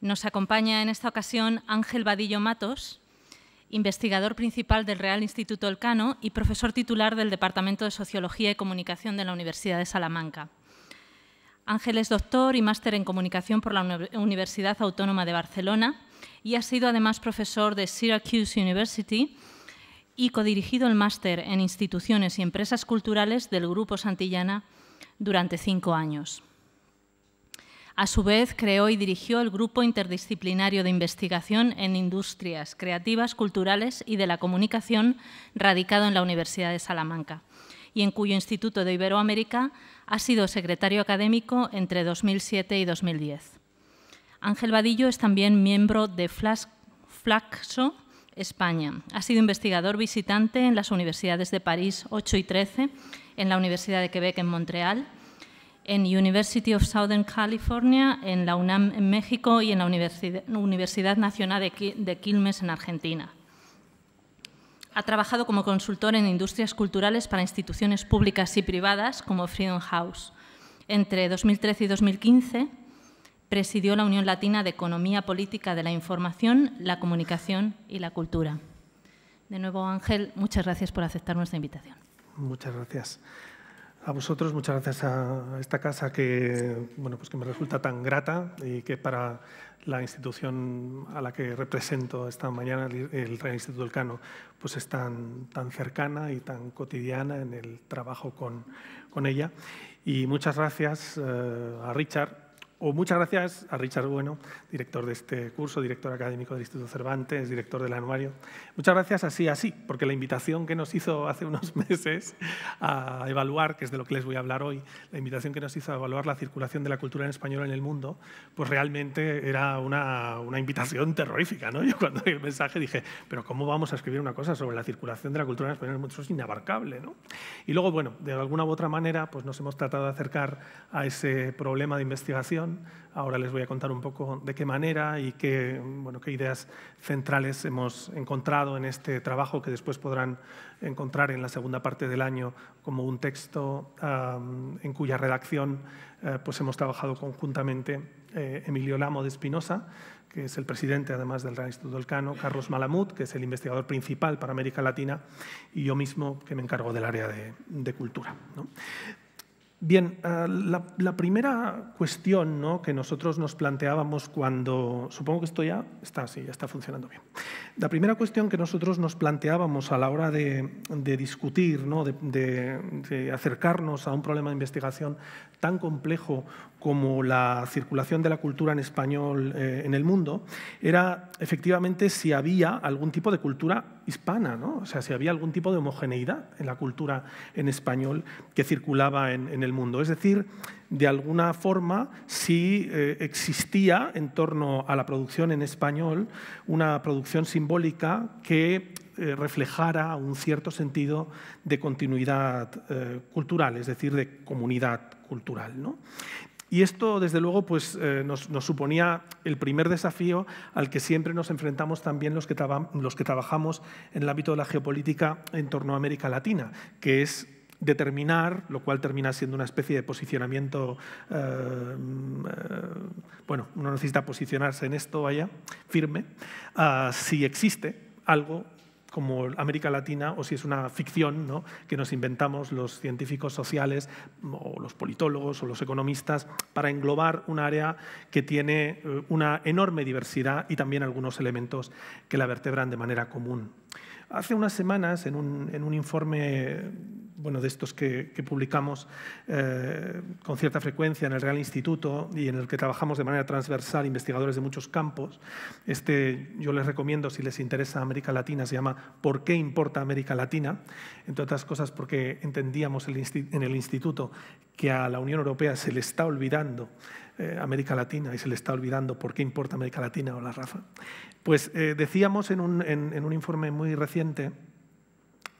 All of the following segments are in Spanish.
Nos acompaña en esta ocasión Ángel Vadillo Matos, investigador principal del Real Instituto Elcano y profesor titular del Departamento de Sociología y Comunicación de la Universidad de Salamanca. Ángel es doctor y máster en comunicación por la Universidad Autónoma de Barcelona y ha sido además profesor de Syracuse University y codirigido el máster en instituciones y empresas culturales del Grupo Santillana durante cinco años. A su vez, creó y dirigió el Grupo Interdisciplinario de Investigación en Industrias Creativas, Culturales y de la Comunicación, radicado en la Universidad de Salamanca, y en cuyo Instituto de Iberoamérica ha sido secretario académico entre 2007 y 2010. Ángel Vadillo es también miembro de Flaxo, España. Ha sido investigador visitante en las universidades de París 8 y 13, en la Universidad de Quebec en Montreal en University of Southern California, en la UNAM en México y en la Universidad, Nacional de Quilmes en Argentina. Ha trabajado como consultor en industrias culturales para instituciones públicas y privadas como Freedom House. Entre 2013 y 2015 presidió la Unión Latina de Economía Política de la Información, la Comunicación y la Cultura. De nuevo, Ángel, muchas gracias por aceptar nuestra invitación. Muchas gracias a vosotros, muchas gracias a esta casa que, bueno, pues que me resulta tan grata y que para la institución a la que represento esta mañana, el Real Instituto del Cano, pues es tan, tan cercana y tan cotidiana en el trabajo con, ella. Y muchas gracias eh, a Richard, o muchas gracias a Richard Bueno, director de este curso, director académico del Instituto Cervantes, director del anuario. Muchas gracias así, así, porque la invitación que nos hizo hace unos meses a evaluar, que es de lo que les voy a hablar hoy, la invitación que nos hizo a evaluar la circulación de la cultura en español en el mundo, pues realmente era una, invitación terrorífica. ¿no? Yo cuando vi el mensaje dije, pero ¿cómo vamos a escribir una cosa sobre la circulación de la cultura en español? Eso es inabarcable. ¿no? Y luego, bueno, de alguna u otra manera, pues nos hemos tratado de acercar a ese problema de investigación Ahora les voy a contar un poco de qué manera y qué, ideas centrales hemos encontrado en este trabajo que después podrán encontrar en la segunda parte del año como un texto en cuya redacción eh, pues hemos trabajado conjuntamente eh, Emilio Lamo de Espinosa, que es el presidente además del Real Instituto Cano, Carlos Malamud, que es el investigador principal para América Latina, y yo mismo, que me encargo del área de, cultura. Bien, ah, la, primera cuestión que nosotros nos planteábamos cuando... Supongo que esto ya está, sí, ya está funcionando bien. La primera cuestión que nosotros nos planteábamos a la hora de, discutir, de, acercarnos a un problema de investigación tan complejo como la circulación de la cultura en español eh, en el mundo, era efectivamente si había algún tipo de cultura hispana, o sea, si había algún tipo de homogeneidad en la cultura en español que circulaba en, en el mundo. Es decir, de alguna forma sí eh, existía en torno a la producción en español una producción simbólica que eh, reflejara un cierto sentido de continuidad eh, cultural, es decir, de comunidad cultural. Y esto, desde luego, pues, nos, suponía el primer desafío al que siempre nos enfrentamos también los que, los que trabajamos en el ámbito de la geopolítica en torno a América Latina, que es determinar, lo cual termina siendo una especie de posicionamiento, eh, eh, bueno, uno necesita posicionarse en esto, vaya, firme, ah, si existe algo como América Latina o si es una ficción ¿no? que nos inventamos los científicos sociales o los politólogos o los economistas para englobar un área que tiene eh, una enorme diversidad y también algunos elementos que la vertebran de manera común. Hace unas semanas, en un informe bueno, de estos que, publicamos eh, con cierta frecuencia en el Real Instituto y en el que trabajamos de manera transversal investigadores de muchos campos. Este yo les recomiendo si les interesa América Latina, se llama ¿Por qué importa América Latina? Entre otras cosas porque entendíamos en el Instituto que a la Unión Europea se le está olvidando eh, América Latina y se le está olvidando por qué importa América Latina o la Rafa. Pues eh, decíamos en un, en un informe muy reciente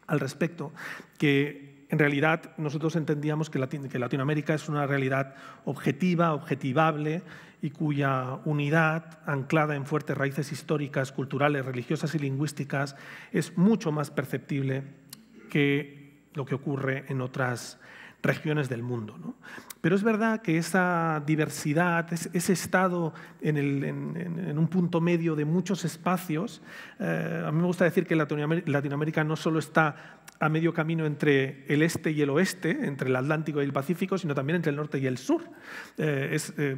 al respecto que en realidad nosotros entendíamos que, Latinoamérica es una realidad objetiva, objetivable y cuya unidad, anclada en fuertes raíces históricas, culturales, religiosas y lingüísticas, es mucho más perceptible que lo que ocurre en otras regiones del mundo. Pero es verdad que esa diversidad, ese estado en, un punto medio de muchos espacios, eh, a mí me gusta decir que Latinoamérica no solo está a medio camino entre el este y el oeste, entre el Atlántico y el Pacífico, sino también entre el norte y el sur. Eh, es, eh,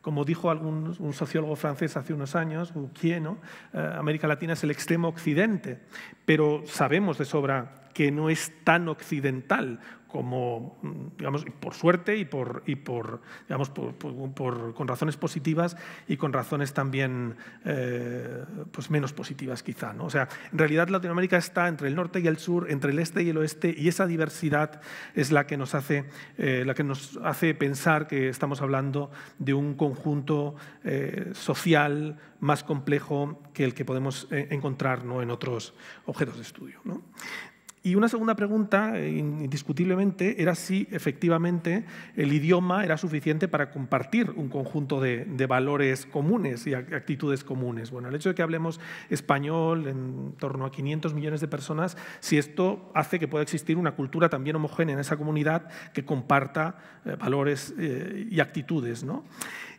como dijo algún, un sociólogo francés hace unos años, eh, América Latina es el extremo occidente, pero sabemos de sobra que no es tan occidental como, digamos, por suerte y por, y por digamos, con razones positivas y con razones también eh, pues menos positivas quizá. O sea, en realidad Latinoamérica está entre el norte y el sur, entre el este y el oeste, y esa diversidad es la que nos hace, eh, la que nos hace pensar que estamos hablando de un conjunto eh, social más complejo que el que podemos encontrar en otros objetos de estudio. ¿no? Y una segunda pregunta, indiscutiblemente, era si efectivamente el idioma era suficiente para compartir un conjunto de, valores comunes y actitudes comunes. Bueno, el hecho de que hablemos español en torno a 500 millones de personas, si esto hace que pueda existir una cultura también homogénea en esa comunidad que comparta eh, valores eh, y actitudes. ¿no?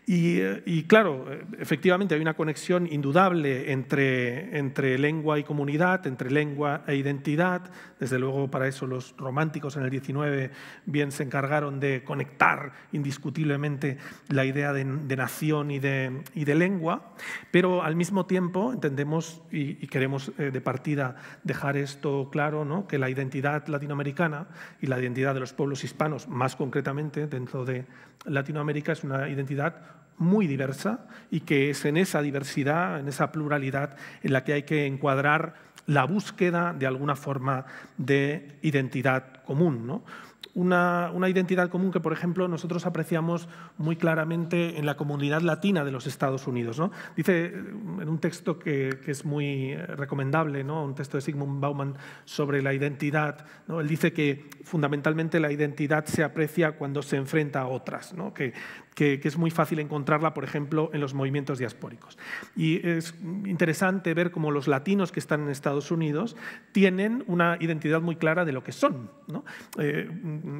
Y, claro, efectivamente hay una conexión indudable entre, lengua y comunidad, entre lengua e identidad. Desde luego para eso los románticos en el 19 bien se encargaron de conectar indiscutiblemente la idea de, nación y de, lengua, pero al mismo tiempo entendemos y, queremos eh, de partida dejar esto claro, que la identidad latinoamericana y la identidad de los pueblos hispanos, más concretamente dentro de Latinoamérica, es una identidad muy diversa y que es en esa diversidad, en esa pluralidad, en la que hay que encuadrar la búsqueda de alguna forma de identidad común. ¿no? Una, identidad común que, por ejemplo, nosotros apreciamos muy claramente en la comunidad latina de los Estados Unidos. ¿no? Dice eh, en un texto que, es muy eh, recomendable, ¿no? un texto de Sigmund Bauman sobre la identidad, ¿no? él dice que fundamentalmente la identidad se aprecia cuando se enfrenta a otras, que que, es muy fácil encontrarla, por ejemplo, en los movimientos diaspóricos. Y es interesante ver cómo los latinos que están en Estados Unidos tienen una identidad muy clara de lo que son. Eh,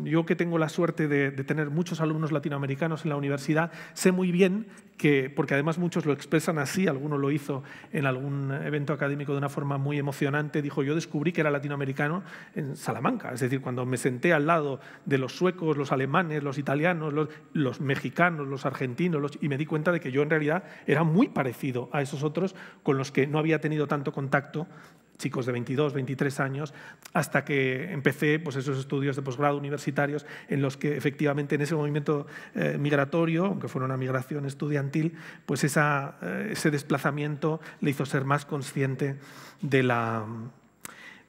yo que tengo la suerte de, de, tener muchos alumnos latinoamericanos en la universidad, sé muy bien que, porque además muchos lo expresan así, alguno lo hizo en algún evento académico de una forma muy emocionante, dijo, yo descubrí que era latinoamericano en Salamanca, es decir, cuando me senté al lado de los suecos, los alemanes, los italianos, los, los mexicanos, los argentinos, y me di cuenta de que yo en realidad era muy parecido a esos otros con los que no había tenido tanto contacto chicos de 22, 23 años, hasta que empecé pues, esos estudios de posgrado universitarios en los que efectivamente en ese movimiento eh, migratorio, aunque fuera una migración estudiantil, pues esa, eh, ese desplazamiento le hizo ser más consciente de la,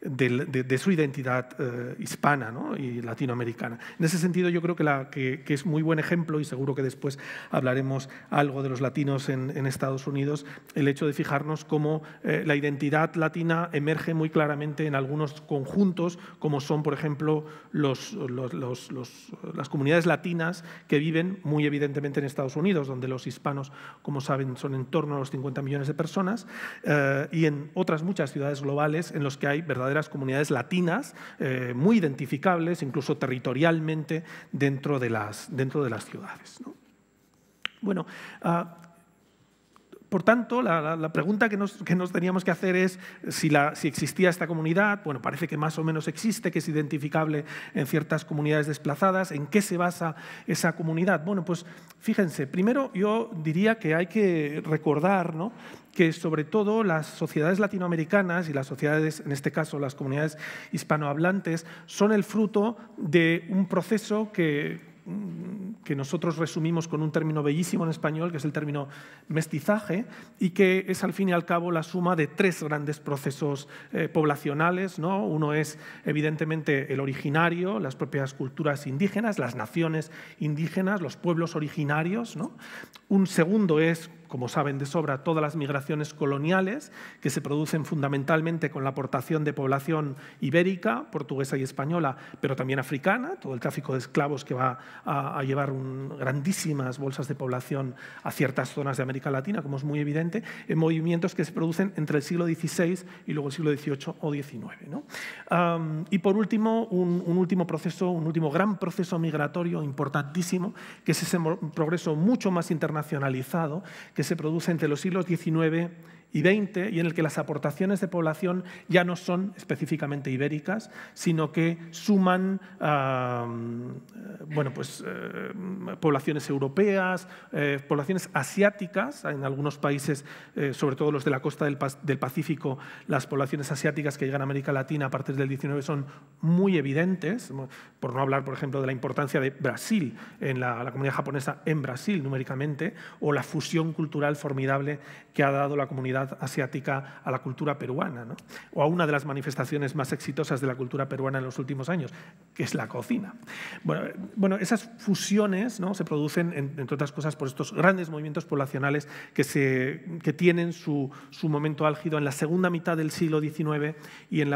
de, su identidad eh, hispana y latinoamericana. En ese sentido, yo creo que, es muy buen ejemplo, y seguro que después hablaremos algo de los latinos en, Estados Unidos, el hecho de fijarnos cómo eh, la identidad latina emerge muy claramente en algunos conjuntos, como son, por ejemplo, las comunidades latinas que viven muy evidentemente en Estados Unidos, donde los hispanos, como saben, son en torno a los 50 millones de personas, eh, y en otras muchas ciudades globales en los que hay verdaderos las comunidades latinas eh, muy identificables, incluso territorialmente, dentro de las, dentro de las ciudades. Bueno, ah, por tanto, la, pregunta que nos, teníamos que hacer es si, si, existía esta comunidad, bueno, parece que más o menos existe, que es identificable en ciertas comunidades desplazadas, ¿en qué se basa esa comunidad? Bueno, pues fíjense, primero yo diría que hay que recordar que sobre todo las sociedades latinoamericanas y las sociedades, en este caso las comunidades hispanohablantes, son el fruto de un proceso que que nosotros resumimos con un término bellísimo en español, que es el término mestizaje, y que es al fin y al cabo la suma de tres grandes procesos eh, poblacionales. ¿no? Uno es evidentemente el originario, las propias culturas indígenas, las naciones indígenas, los pueblos originarios. ¿no? Un segundo es como saben de sobra, todas las migraciones coloniales, que se producen fundamentalmente con la aportación de población ibérica, portuguesa y española, pero también africana, todo el tráfico de esclavos que va a, llevar grandísimas bolsas de población a ciertas zonas de América Latina, como es muy evidente, en movimientos que se producen entre el siglo XVI y luego el siglo XVIII o XIX. y por último, un, un último proceso, un último gran proceso migratorio importantísimo, que es ese progreso mucho más internacionalizado que se produce entre los siglos XIX y 20, y en el que las aportaciones de población ya no son específicamente ibéricas, sino que suman eh, bueno, pues, eh, poblaciones europeas, eh, poblaciones asiáticas, en algunos países, sobre todo los de la costa del, del, Pacífico, las poblaciones asiáticas que llegan a América Latina a partir del 19 son muy evidentes, por no hablar, por ejemplo, de la importancia de Brasil en la comunidad japonesa en Brasil numéricamente, o la fusión cultural formidable que ha dado la comunidad asiática a la cultura peruana, o a una de las manifestaciones más exitosas de la cultura peruana en los últimos años, que es la cocina. Bueno, eh, esas fusiones ¿no? se producen, entre otras cosas, por estos grandes movimientos poblacionales que, tienen su, momento álgido en la segunda mitad del siglo XIX y en,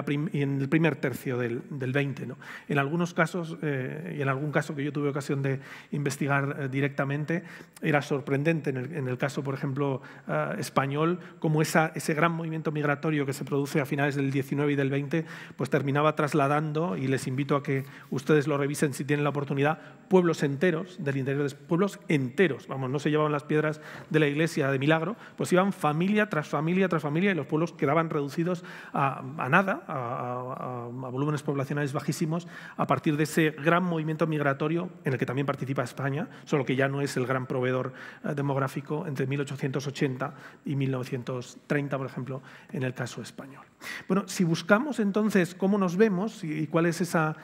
el primer tercio del, XX. En algunos casos, eh, y en algún caso que yo tuve ocasión de investigar eh, directamente, era sorprendente en el, caso, por ejemplo, ah, español, como ese gran movimiento migratorio que se produce a finales del 19 y del 20, pues terminaba trasladando, y les invito a que ustedes lo revisen si tienen la oportunidad, pueblos enteros del interior de pueblos enteros, vamos, no se llevaban las piedras de la iglesia de milagro, pues iban familia tras familia tras familia y los pueblos quedaban reducidos a, nada, a, volúmenes poblacionales bajísimos, a partir de ese gran movimiento migratorio en el que también participa España, solo que ya no es el gran proveedor eh, demográfico entre 1880 y 1900. 30, por ejemplo, en el caso español. Bueno, si buscamos entonces cómo nos vemos y cuál es esa,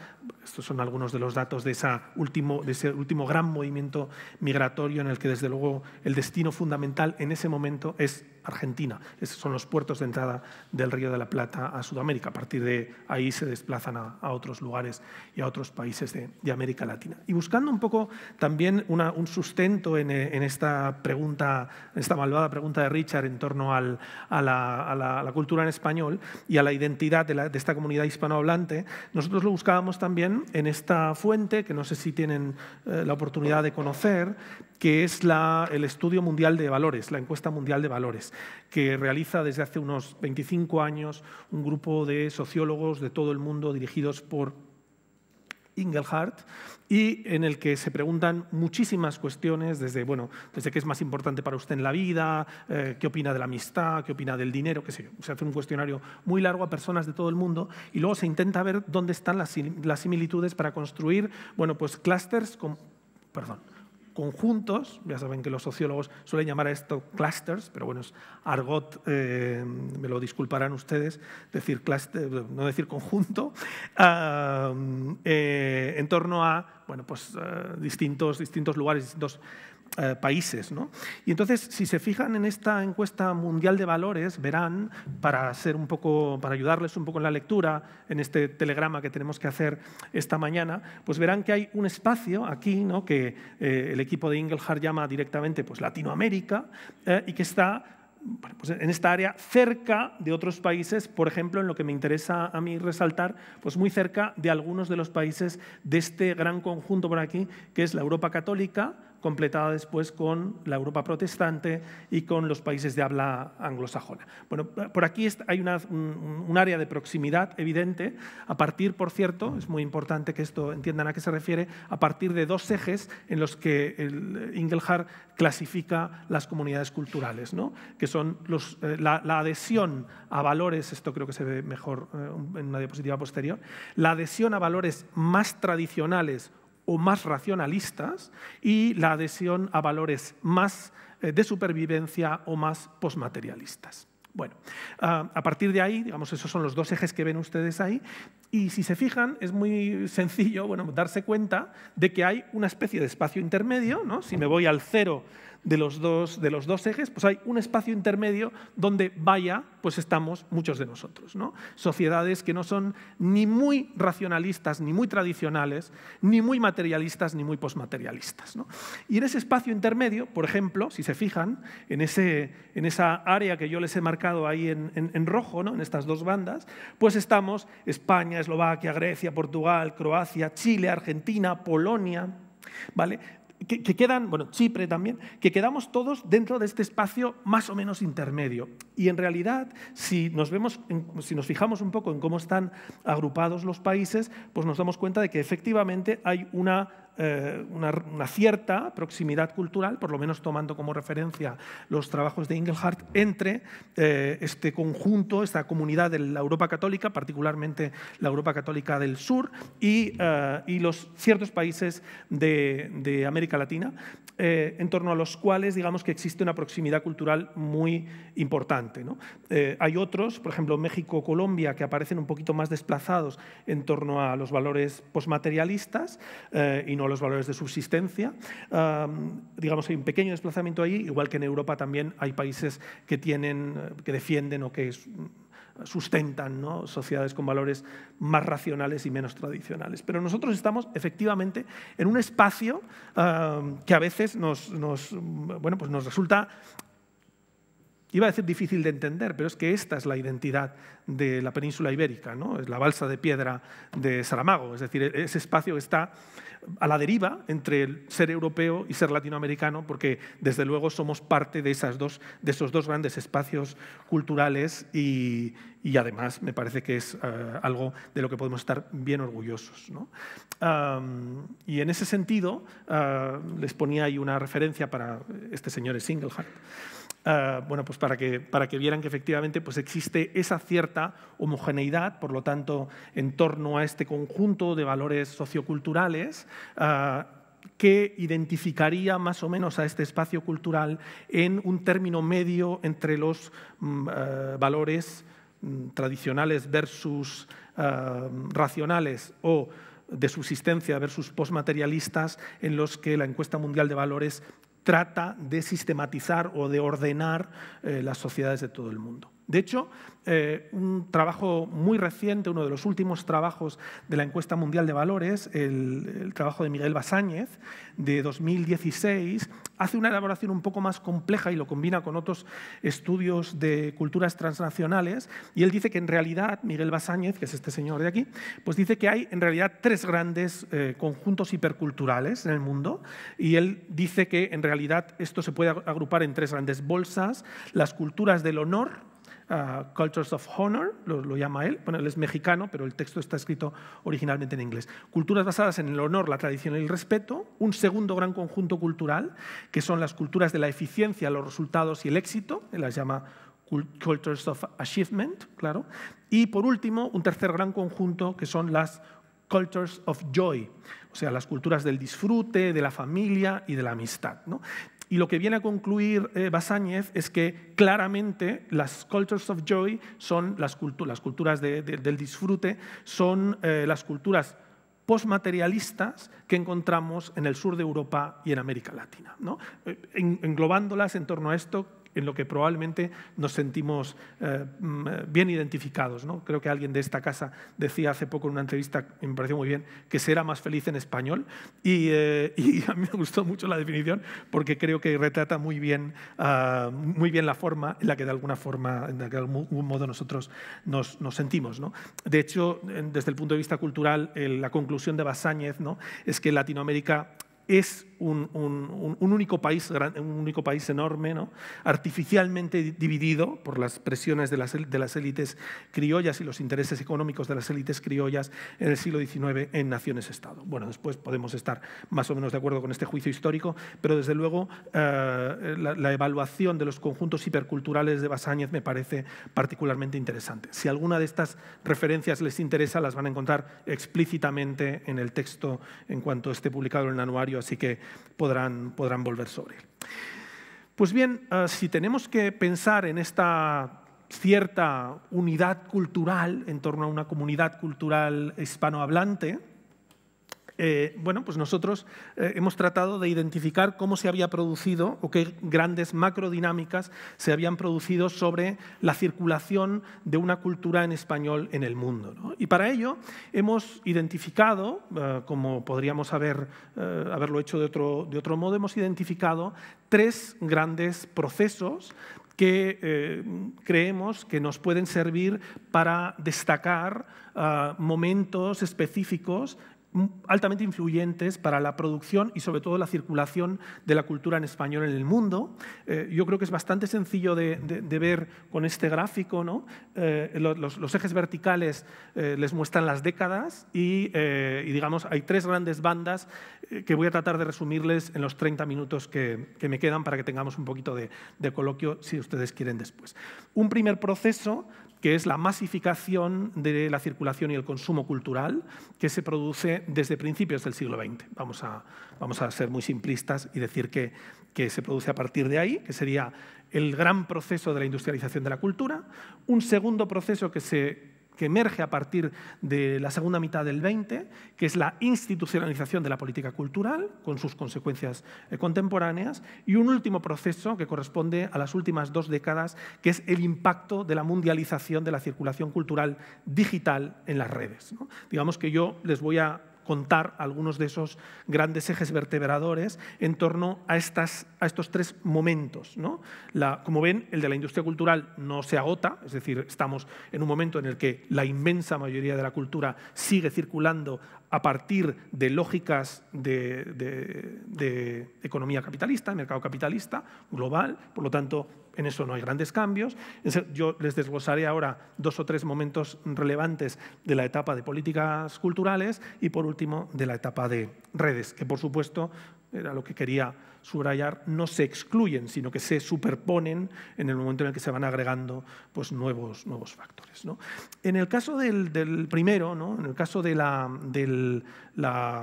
estos son algunos de los datos de, esa último, de ese último gran movimiento migratorio en el que desde luego el destino fundamental en ese momento es Argentina. Esos son los puertos de entrada del Río de la Plata a Sudamérica. A partir de ahí se desplazan a, otros lugares y a otros países de, América Latina. Y buscando un poco también un sustento eh, en, esta pregunta, esta malvada pregunta de Richard en torno a, la, cultura en español y a la identidad de, esta comunidad hispanohablante, nosotros lo buscábamos también en esta fuente, que no sé si tienen eh, la oportunidad de conocer, que es el Estudio Mundial de Valores, la encuesta mundial de valores, que realiza desde hace unos 25 años un grupo de sociólogos de todo el mundo dirigidos por Ingelhardt y en el que se preguntan muchísimas cuestiones desde, bueno, desde qué es más importante para usted en la vida, eh, qué opina de la amistad, qué opina del dinero, qué sé yo. Se hace un cuestionario muy largo a personas de todo el mundo y luego se intenta ver dónde están las, similitudes para construir, bueno, pues clústeres con... Perdón conjuntos, ya saben que los sociólogos suelen llamar a esto clusters, pero bueno, es argot, eh, me lo disculparán ustedes, decir cluster, no decir conjunto, ah, eh, en torno a bueno, pues, ah, distintos, distintos lugares, distintos eh, países. Y entonces, si se fijan en esta encuesta mundial de valores, verán, para, hacer un poco, para ayudarles un poco en la lectura, en este telegrama que tenemos que hacer esta mañana, pues verán que hay un espacio aquí que eh, el equipo de Ingelhardt llama directamente pues, Latinoamérica eh, y que está pues, en esta área cerca de otros países, por ejemplo, en lo que me interesa a mí resaltar, pues muy cerca de algunos de los países de este gran conjunto por aquí, que es la Europa Católica, completada después con la Europa protestante y con los países de habla anglosajona. Bueno, por aquí hay un, área de proximidad evidente, a partir, por cierto, es muy importante que esto entiendan a qué se refiere, a partir de dos ejes en los que el eh, clasifica las comunidades culturales, ¿no? que son eh, la, adhesión a valores, esto creo que se ve mejor eh, en una diapositiva posterior, la adhesión a valores más tradicionales o más racionalistas y la adhesión a valores más eh, de supervivencia o más posmaterialistas. Bueno, ah, a partir de ahí, digamos, esos son los dos ejes que ven ustedes ahí. Y si se fijan, es muy sencillo bueno, darse cuenta de que hay una especie de espacio intermedio. ¿no? Si me voy al cero de los dos, de los dos ejes, pues hay un espacio intermedio donde vaya, pues estamos muchos de nosotros. ¿no? Sociedades que no son ni muy racionalistas, ni muy tradicionales, ni muy materialistas, ni muy posmaterialistas. ¿no? Y en ese espacio intermedio, por ejemplo, si se fijan, en, ese, en esa área que yo les he marcado ahí en, rojo, ¿no? en estas dos bandas, pues estamos España, Eslovaquia, Grecia, Portugal, Croacia, Chile, Argentina, Polonia, ¿Vale? que, quedan, bueno, Chipre también, que quedamos todos dentro de este espacio más o menos intermedio. Y en realidad, si nos, vemos, si nos fijamos un poco en cómo están agrupados los países, pues nos damos cuenta de que efectivamente hay una eh, una, cierta proximidad cultural, por lo menos tomando como referencia los trabajos de Engelhardt, entre eh, este conjunto, esta comunidad de la Europa católica, particularmente la Europa católica del sur, y, eh, y los ciertos países de, América Latina, en torno a los cuales digamos que existe una proximidad cultural muy importante. hay otros, por ejemplo México, Colombia, que aparecen un poquito más desplazados en torno a los valores posmaterialistas y no los valores de subsistencia. digamos, hay un pequeño desplazamiento ahí, igual que en Europa también hay países que, tienen, que defienden o que sustentan sociedades con valores más racionales y menos tradicionales. Pero nosotros estamos efectivamente en un espacio que a veces nos, bueno, pues nos resulta iba a decir difícil de entender, pero es que esta es la identidad de la península ibérica, ¿no? es la balsa de piedra de Saramago, es decir, e-, ese espacio que está a la deriva entre el ser europeo y ser latinoamericano, porque desde luego somos parte de, esas dos, de esos dos grandes espacios culturales y, además me parece que es eh, algo de lo que podemos estar bien orgullosos. y en ese sentido, eh, les ponía ahí una referencia para este señor Singlehart. Eh, bueno, pues para que, para que vieran que efectivamente pues existe esa cierta homogeneidad, por lo tanto, en torno a este conjunto de valores socioculturales eh, que identificaría más o menos a este espacio cultural en un término medio entre los mm, eh, valores mm, tradicionales versus racionales o de subsistencia versus postmaterialistas en los que la encuesta mundial de valores trata de sistematizar o de ordenar eh, las sociedades de todo el mundo. De hecho, eh, un trabajo muy reciente, uno de los últimos trabajos de la encuesta mundial de valores, el, trabajo de Miguel Basáñez, de 2016, hace una elaboración un poco más compleja y lo combina con otros estudios de culturas transnacionales. Y él dice que en realidad, Miguel Basáñez, que es este señor de aquí, pues dice que hay en realidad tres grandes eh, conjuntos hiperculturales en el mundo. Y él dice que en realidad esto se puede agrupar en tres grandes bolsas, las culturas del honor, Ah, cultures of Honor, lo, lo, llama él, bueno, él es mexicano, pero el texto está escrito originalmente en inglés. Culturas basadas en el honor, la tradición y el respeto, un segundo gran conjunto cultural, que son las culturas de la eficiencia, los resultados y el éxito, él las llama Cultures of Achievement, claro, y por último, un tercer gran conjunto, que son las cultures of joy, o sea, las culturas del disfrute, de la familia y de la amistad. ¿no? Y lo que viene a concluir eh, Basáñez es que claramente las cultures of joy son las, culturas del disfrute, son eh, las culturas postmaterialistas que encontramos en el sur de Europa y en América Latina. Eh, englobándolas en torno a esto, en lo que probablemente nos sentimos eh, mm, eh, bien identificados. ¿no? Creo que alguien de esta casa decía hace poco en una entrevista, me pareció muy bien, que será más feliz en español eh, y, a mí me gustó mucho la definición porque creo que retrata muy bien, ah, muy bien la forma en la que de alguna forma, de algún modo nosotros nos, sentimos. ¿no? De hecho, desde el punto de vista cultural, la conclusión de Basáñez ¿no? es que Latinoamérica es un, único, país, un único país enorme, ¿no? artificialmente dividido por las presiones de las, de las élites criollas y los intereses económicos de las élites criollas en el siglo XIX en naciones-estado. Bueno, después podemos estar más o menos de acuerdo con este juicio histórico, pero desde luego eh, la, evaluación de los conjuntos hiperculturales de Basáñez me parece particularmente interesante. Si alguna de estas referencias les interesa, las van a encontrar explícitamente en el texto en cuanto esté publicado en el anuario, así que podrán, volver sobre él. Pues bien, ah, si tenemos que pensar en esta cierta unidad cultural en torno a una comunidad cultural hispanohablante, eh, bueno, pues nosotros eh, hemos tratado de identificar cómo se había producido o qué grandes macrodinámicas se habían producido sobre la circulación de una cultura en español en el mundo. Y para ello hemos identificado, eh, como podríamos haber, haberlo hecho de otro, de otro modo, hemos identificado tres grandes procesos que creemos que nos pueden servir para destacar ah, momentos específicos altamente influyentes para la producción y sobre todo la circulación de la cultura en español en el mundo. Eh, yo creo que es bastante sencillo de, ver con este gráfico. Eh, los, ejes verticales eh, les muestran las décadas y, digamos, hay tres grandes bandas que voy a tratar de resumirles en los 30 minutos que, me quedan para que tengamos un poquito de, de coloquio si ustedes quieren después. Un primer proceso que es la masificación de la circulación y el consumo cultural que se produce desde principios del siglo XX. Vamos a, vamos a ser muy simplistas y decir que, que se produce a partir de ahí, que sería el gran proceso de la industrialización de la cultura. Un segundo proceso que se que emerge a partir de la segunda mitad del 20, que es la institucionalización de la política cultural, con sus consecuencias eh, contemporáneas, y un último proceso que corresponde a las últimas dos décadas, que es el impacto de la mundialización de la circulación cultural digital en las redes. Digamos que yo les voy a contar algunos de esos grandes ejes vertebradores en torno a, estas, a estos tres momentos. ¿no? como ven, el de la industria cultural no se agota, es decir, estamos en un momento en el que la inmensa mayoría de la cultura sigue circulando a partir de lógicas de, economía capitalista, mercado capitalista, global, por lo tanto, en eso no hay grandes cambios. Yo les desglosaré ahora dos o tres momentos relevantes de la etapa de políticas culturales y, por último, de la etapa de redes, que, por supuesto, era lo que quería subrayar, no se excluyen, sino que se superponen en el momento en el que se van agregando pues, nuevos, nuevos factores. En el caso del, primero, en el caso de la,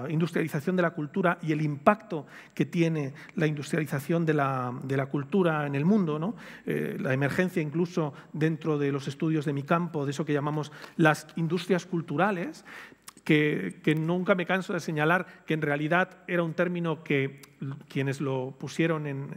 industrialización de la cultura y el impacto que tiene la industrialización de la, cultura en el mundo, ¿no? Eh, la emergencia incluso dentro de los estudios de mi campo, de eso que llamamos las industrias culturales, que, nunca me canso de señalar que en realidad era un término que quienes lo pusieron en,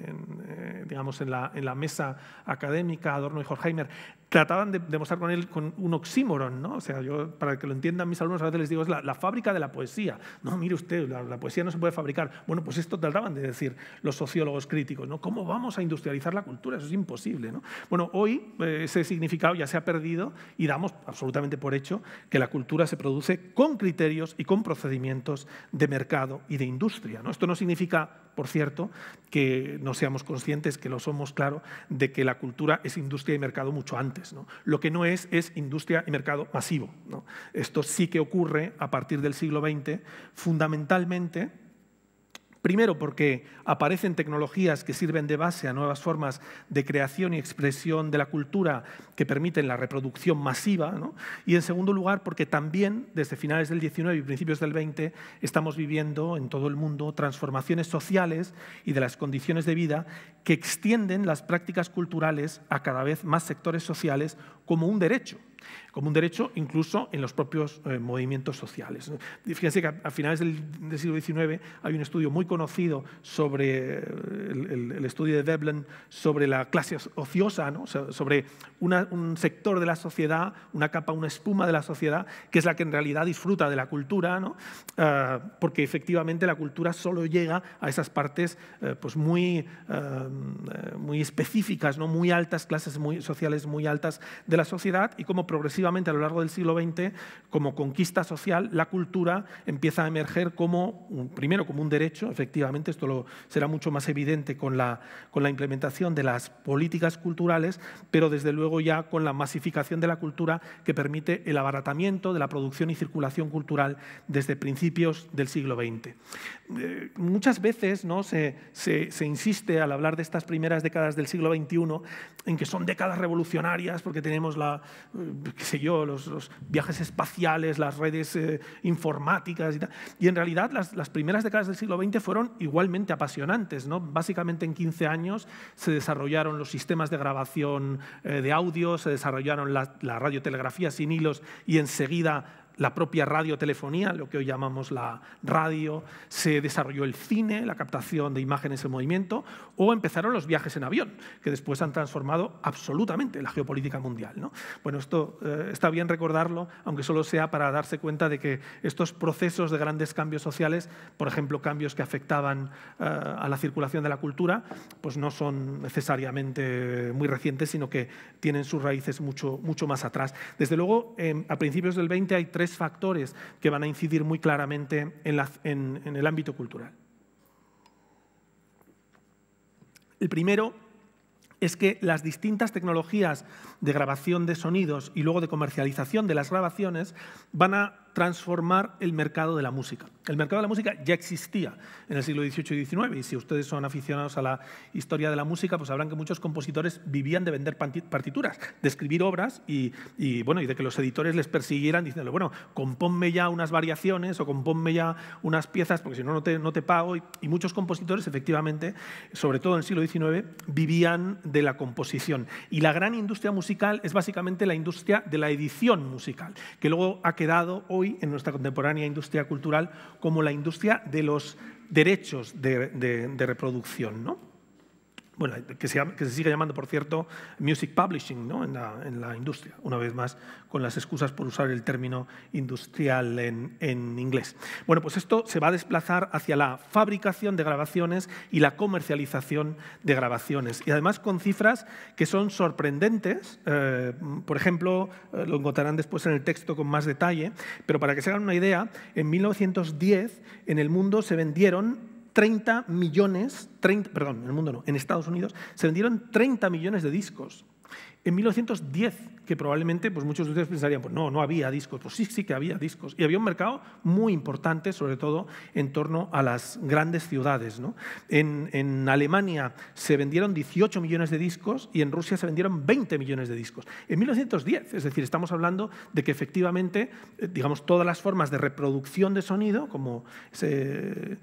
eh, digamos, en la, en, la, mesa académica, Adorno y Horkheimer, trataban de demostrar con él con un oxímoron. ¿no? O sea, yo, para que lo entiendan mis alumnos, a veces les digo, es la, fábrica de la poesía. No, mire usted, la, poesía no se puede fabricar. Bueno, pues esto trataban de decir los sociólogos críticos. ¿no? ¿Cómo vamos a industrializar la cultura? Eso es imposible. ¿no? Bueno, hoy eh, ese significado ya se ha perdido y damos absolutamente por hecho que la cultura se produce con criterios y con procedimientos de mercado y de industria. ¿no? Esto no significa por cierto, que no seamos conscientes, que lo somos, claro, de que la cultura es industria y mercado mucho antes. ¿no? Lo que no es es industria y mercado masivo. Esto sí que ocurre a partir del siglo XX, fundamentalmente Primero, porque aparecen tecnologías que sirven de base a nuevas formas de creación y expresión de la cultura que permiten la reproducción masiva. Y en segundo lugar, porque también desde finales del 19 y principios del 20 estamos viviendo en todo el mundo transformaciones sociales y de las condiciones de vida que extienden las prácticas culturales a cada vez más sectores sociales como un derecho como un derecho incluso en los propios eh, movimientos sociales. Fíjense que a, finales del, siglo XIX hay un estudio muy conocido sobre eh, el, estudio de Deblen sobre la clase ociosa, ¿no? sobre un sector de la sociedad, una capa, una espuma de la sociedad, que es la que en realidad disfruta de la cultura, ¿no? Eh, porque efectivamente la cultura solo llega a esas partes pues muy, muy específicas, ¿no? muy altas, clases muy, sociales muy altas de la sociedad y como progresivamente a lo largo del siglo XX, como conquista social, la cultura empieza a emerger como, primero, como un derecho, efectivamente, esto será mucho más evidente con la, con la implementación de las políticas culturales, pero desde luego ya con la masificación de la cultura que permite el abaratamiento de la producción y circulación cultural desde principios del siglo XX. Eh, muchas veces ¿no? Se, se insiste al hablar de estas primeras décadas del siglo XXI en que son décadas revolucionarias porque tenemos la, eh, yo, los, viajes espaciales, las redes eh, informáticas y tal. Y en realidad las, primeras décadas del siglo XX fueron igualmente apasionantes. ¿no? Básicamente en 15 años se desarrollaron los sistemas de grabación eh, de audio, se desarrollaron la radiotelegrafía sin hilos y enseguida la propia radiotelefonía, lo que hoy llamamos la radio, se desarrolló el cine, la captación de imágenes en movimiento, o empezaron los viajes en avión, que después han transformado absolutamente la geopolítica mundial. ¿no? Bueno, esto eh, está bien recordarlo, aunque solo sea para darse cuenta de que estos procesos de grandes cambios sociales, por ejemplo, cambios que afectaban eh, a la circulación de la cultura, pues no son necesariamente muy recientes, sino que tienen sus raíces mucho, mucho más atrás. Desde luego, a principios del 20 hay tres factores que van a incidir muy claramente en, en el ámbito cultural. El primero es que las distintas tecnologías de grabación de sonidos y luego de comercialización de las grabaciones van a transformar el mercado de la música. El mercado de la música ya existía en el siglo XVIII y XIX, y si ustedes son aficionados a la historia de la música, pues sabrán que muchos compositores vivían de vender partituras, de escribir obras y, bueno, y de que los editores les persiguieran diciéndoles, bueno, compónme ya unas variaciones o compónme ya unas piezas, porque si no, no te, no te pago. Y, y muchos compositores, efectivamente, sobre todo en el siglo XIX, vivían de la composición. Y la gran industria musical es básicamente la industria de la edición musical, que luego ha quedado hoy en nuestra contemporánea industria cultural como la industria de los derechos de, reproducción bueno, que se, que sigue llamando, por cierto, music publishing ¿no? en, la, industria, una vez más, con las excusas por usar el término industrial en, inglés. Bueno, pues esto se va a desplazar hacia la fabricación de grabaciones y la comercialización de grabaciones. Y además con cifras que son sorprendentes. Eh, por ejemplo, eh, lo encontrarán después en el texto con más detalle, pero para que se hagan una idea, en 1910 en el mundo se vendieron 30 millones, perdón, en el mundo no, en Estados Unidos se vendieron 30 millones de discos. En 1910, que probablemente pues muchos de ustedes pensarían, pues no, no había discos, pues sí, sí que había discos. Y había un mercado muy importante, sobre todo en torno a las grandes ciudades. ¿no? En, en, Alemania se vendieron 18 millones de discos y en Rusia se vendieron 20 millones de discos. En 1910, es decir, estamos hablando de que efectivamente, eh, digamos, todas las formas de reproducción de sonido, como... Ese,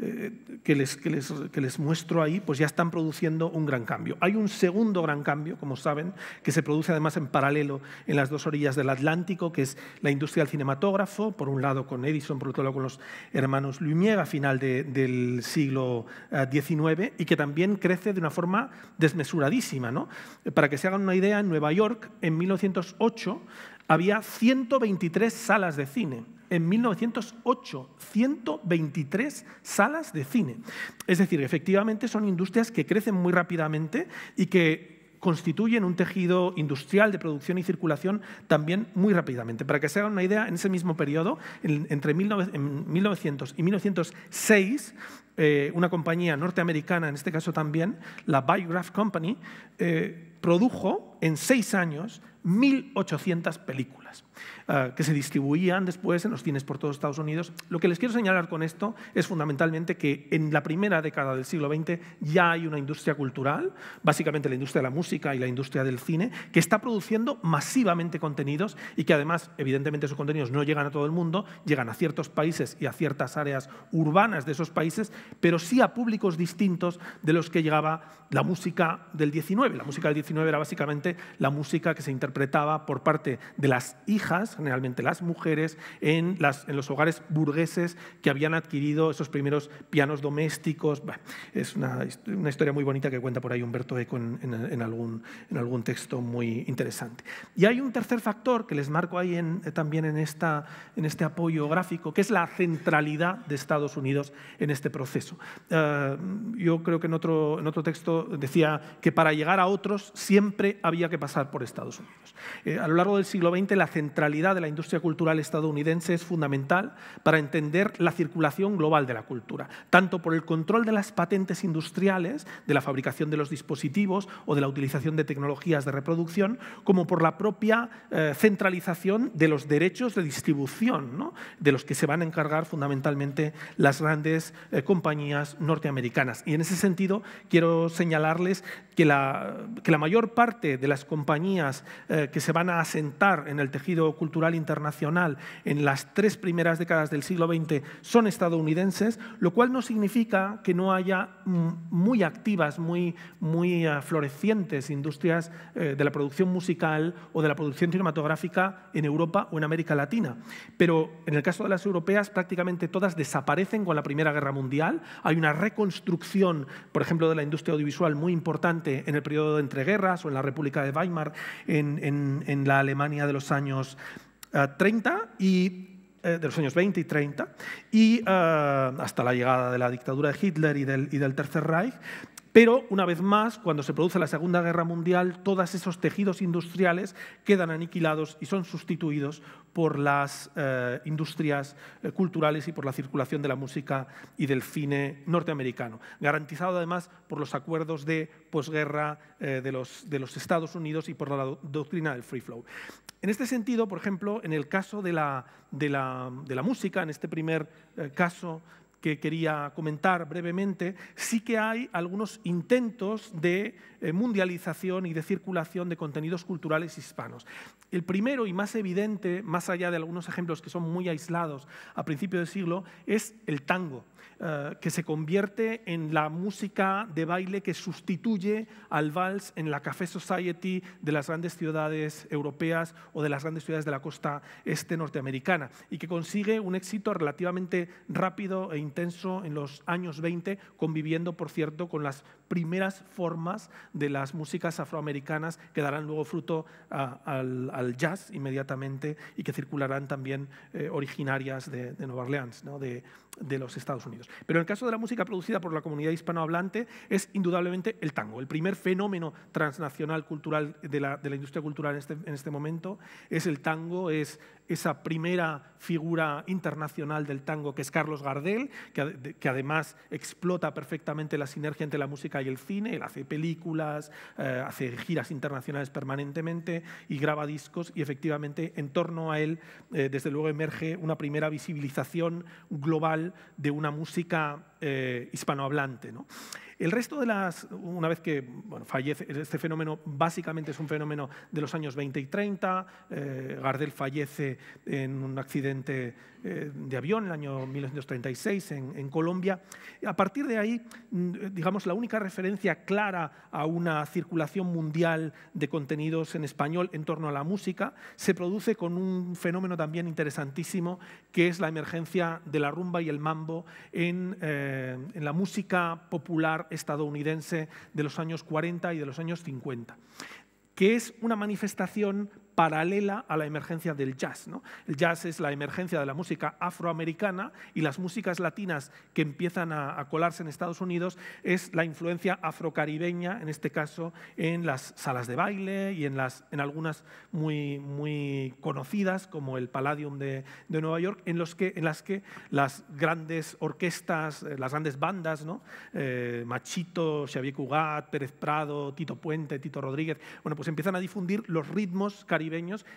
eh, que, les, les, muestro ahí, pues ya están produciendo un gran cambio. Hay un segundo gran cambio, como saben, que se produce además en paralelo en las dos orillas del Atlántico, que es la industria del cinematógrafo, por un lado con Edison, por otro lado con los hermanos Lumière a final del siglo XIX, eh, y que también crece de una forma desmesuradísima. Eh, para que se hagan una idea, en Nueva York, en 1908, había 123 salas de cine. En 1908, 123 salas de cine. Es decir, efectivamente son industrias que crecen muy rápidamente y que constituyen un tejido industrial de producción y circulación también muy rápidamente. Para que se hagan una idea, en ese mismo periodo, entre 1900 y 1906, eh, una compañía norteamericana, en este caso también, la Biograph Company, eh, produjo en seis años 1.800 películas. Ah, que se distribuían después en los cines por todo Estados Unidos. Lo que les quiero señalar con esto es fundamentalmente que en la primera década del siglo XX ya hay una industria cultural, básicamente la industria de la música y la industria del cine, que está produciendo masivamente contenidos y que además, evidentemente, esos contenidos no llegan a todo el mundo, llegan a ciertos países y a ciertas áreas urbanas de esos países, pero sí a públicos distintos de los que llegaba la música del 19. La música del 19 era básicamente la música que se interpretaba por parte de las hijas, generalmente las mujeres, en, las, en los hogares burgueses que habían adquirido esos primeros pianos domésticos. es una, historia muy bonita que cuenta por ahí Humberto Eco en, algún, en algún texto muy interesante. Y hay un tercer factor que les marco ahí en, eh, también en, esta, en este apoyo gráfico, que es la centralidad de Estados Unidos en este proceso. Eh, yo creo que en otro, en otro texto decía que para llegar a otros siempre había que pasar por Estados Unidos. Eh, a lo largo del siglo XX la centralidad de la industria cultural estadounidense es fundamental para entender la circulación global de la cultura, tanto por el control de las patentes industriales, de la fabricación de los dispositivos o de la utilización de tecnologías de reproducción, como por la propia eh, centralización de los derechos de distribución, de los que se van a encargar fundamentalmente las grandes eh, compañías norteamericanas. Y en ese sentido quiero señalarles que la, que la mayor parte de las compañías eh, que se van a asentar en el tejido cultural internacional en las tres primeras décadas del siglo XX son estadounidenses, lo cual no significa que no haya mm, muy activas, muy, muy eh, florecientes industrias eh, de la producción musical o de la producción cinematográfica en Europa o en América Latina. Pero en el caso de las europeas, prácticamente todas desaparecen con la Primera Guerra Mundial. Hay una reconstrucción, por ejemplo, de la industria audiovisual muy importante en el periodo de entreguerras o en la República de Weimar, en, en la Alemania de los años años 30 eh, y eh, de los años 20 y 30, y eh, hasta la llegada de la dictadura de Hitler y del, y del Tercer Reich, pero, una vez más, cuando se produce la Segunda Guerra Mundial, todos esos tejidos industriales quedan aniquilados y son sustituidos por las eh, industrias eh, culturales y por la circulación de la música y del cine norteamericano. Garantizado, además, por los acuerdos de posguerra eh, de, los, Estados Unidos y por la doctrina del free flow. En este sentido, por ejemplo, en el caso de la, de la música, en este primer caso que quería comentar brevemente, sí que hay algunos intentos de eh, mundialización y de circulación de contenidos culturales hispanos. El primero y más evidente, más allá de algunos ejemplos que son muy aislados a principios del siglo, es el tango. Eh, que se convierte en la música de baile que sustituye al vals en la Café Society de las grandes ciudades europeas o de las grandes ciudades de la costa este norteamericana y que consigue un éxito relativamente rápido e intenso en los años 20, conviviendo, por cierto, con las primeras formas de las músicas afroamericanas que darán luego fruto ah, al, jazz inmediatamente y que circularán también eh, originarias de, Nueva Orleans, de, los Estados Unidos. Pero en el caso de la música producida por la comunidad hispanohablante es indudablemente el tango. El primer fenómeno transnacional cultural de la, industria cultural este, en este, momento es el tango, es esa primera figura internacional del tango que es Carlos Gardel, que, que además explota perfectamente la sinergia entre la música y el cine, él hace películas, eh, hace giras internacionales permanentemente y graba discos y efectivamente en torno a él eh, desde luego emerge una primera visibilización global de una música eh, hispanohablante. ¿no? El resto de las, una vez que fallece, este fenómeno básicamente es un fenómeno de los años 20 y 30, eh, Gardel fallece en un accidente eh, de avión en el año 1936 en, Colombia. A partir de ahí, mm, digamos, la única referencia clara a una circulación mundial de contenidos en español en torno a la música se produce con un fenómeno también interesantísimo que es la emergencia de la rumba y el mambo en, eh, en la música popular estadounidense de los años 40 y de los años 50, que es una manifestación paralela a la emergencia del jazz. ¿no? El jazz es la emergencia de la música afroamericana y las músicas latinas que empiezan a, colarse en Estados Unidos es la influencia afrocaribeña, en este caso en las salas de baile y en, las, en algunas muy, muy conocidas como el Palladium de, Nueva York, en, los que, en las que las grandes orquestas, eh, las grandes bandas, ¿no? Eh, Machito, Xavier Cugat, Pérez Prado, Tito Puente, Tito Rodríguez, bueno, pues empiezan a difundir los ritmos caribeños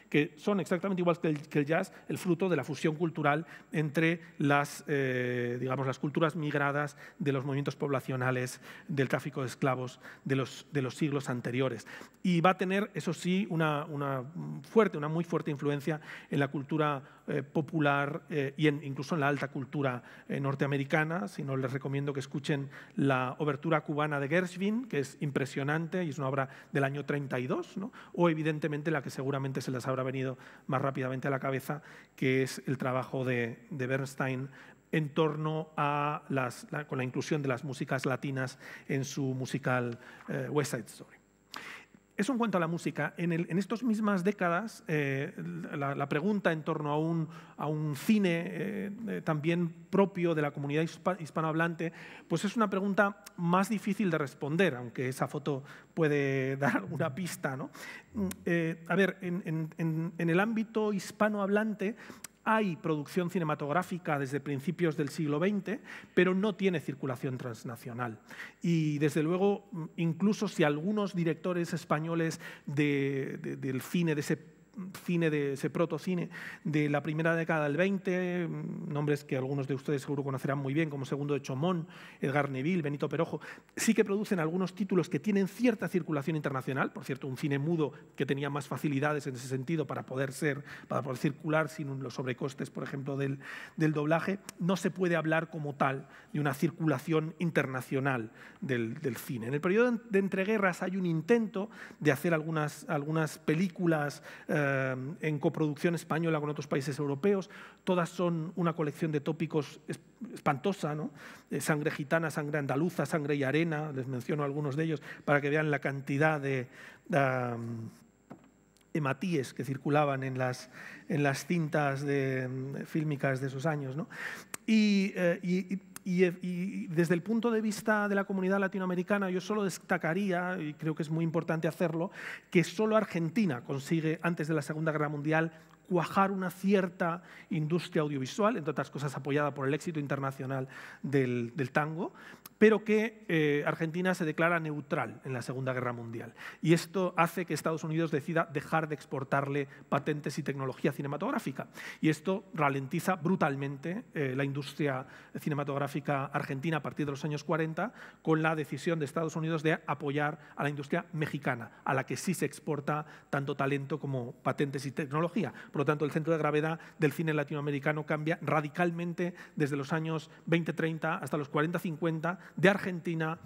que son exactamente igual que el, jazz, el fruto de la fusión cultural entre las, eh, digamos, las culturas migradas de los movimientos poblacionales, del tráfico de esclavos de los, de los siglos anteriores. Y va a tener, eso sí, una, una fuerte, una muy fuerte influencia en la cultura eh, popular eh, y incluso en la alta cultura eh, norteamericana, sino les recomiendo que escuchen la obertura cubana de Gershwin, que es impresionante y es una obra del año 32, o evidentemente la que seguramente se les habrá venido más rápidamente a la cabeza, que es el trabajo de, Bernstein en torno a las, con la inclusión de las músicas latinas en su musical West Side Story. Eso en cuanto a la música. En, el, estas mismas décadas, eh, la, pregunta en torno a un, cine eh, eh, también propio de la comunidad hispanohablante, pues es una pregunta más difícil de responder, aunque esa foto puede dar alguna pista. ¿no? Mm, a ver, en, en el ámbito hispanohablante hay producción cinematográfica desde principios del siglo XX, pero no tiene circulación transnacional. Y desde luego, incluso si algunos directores españoles del cine de ese cine, de ese protocine de la primera década del 20, mm, nombres que algunos de ustedes seguro conocerán muy bien, como Segundo de Chomón, Edgar Neville, Benito Perojo, sí que producen algunos títulos que tienen cierta circulación internacional, por cierto, un cine mudo que tenía más facilidades en ese sentido para poder ser, para poder circular sin los sobrecostes, por ejemplo, del, doblaje, no se puede hablar como tal de una circulación internacional del, cine. En el periodo de entreguerras hay un intento de hacer algunas, algunas películas eh, eh, en coproducción española con otros países europeos. Todas son una colección de tópicos espantosa, eh, sangre gitana, sangre andaluza, sangre y arena, les menciono algunos de ellos, para que vean la cantidad de... de mm, que circulaban en las, en las cintas mm, fílmicas de esos años. ¿no? Eh, eh, y, desde el punto de vista de la comunidad latinoamericana, yo solo destacaría, y creo que es muy importante hacerlo, que solo Argentina consigue, antes de la Segunda Guerra Mundial, cuajar una cierta industria audiovisual, entre otras cosas apoyada por el éxito internacional del, tango, pero que eh, Argentina se declara neutral en la Segunda Guerra Mundial. Y esto hace que Estados Unidos decida dejar de exportarle patentes y tecnología cinematográfica. Y esto ralentiza brutalmente eh, la industria cinematográfica argentina a partir de los años 40 con la decisión de Estados Unidos de apoyar a la industria mexicana, a la que sí se exporta tanto talento como patentes y tecnología. Por lo tanto, el centro de gravedad del cine latinoamericano cambia radicalmente desde los años 20-30 hasta los 40-50 de Argentina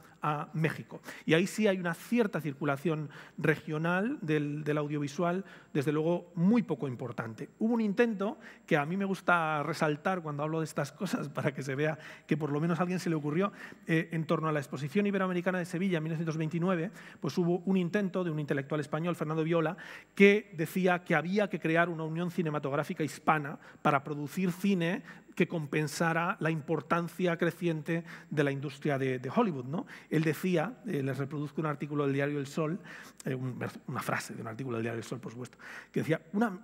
México. Y ahí sí hay una cierta circulación regional del, audiovisual, desde luego muy poco importante. Hubo un intento que a mí me gusta resaltar cuando hablo de estas cosas para que se vea que por lo menos a alguien se le ocurrió, eh, en torno a la Exposición Iberoamericana de Sevilla en 1929, pues hubo un intento de un intelectual español, Fernando Viola, que decía que había que crear una unión cinematográfica hispana para producir cine que compensara la importancia creciente de la industria de, Hollywood. ¿no? Él decía, eh, les reproduzco un artículo del diario El Sol, eh, una frase de un artículo del diario El Sol, por supuesto, que decía,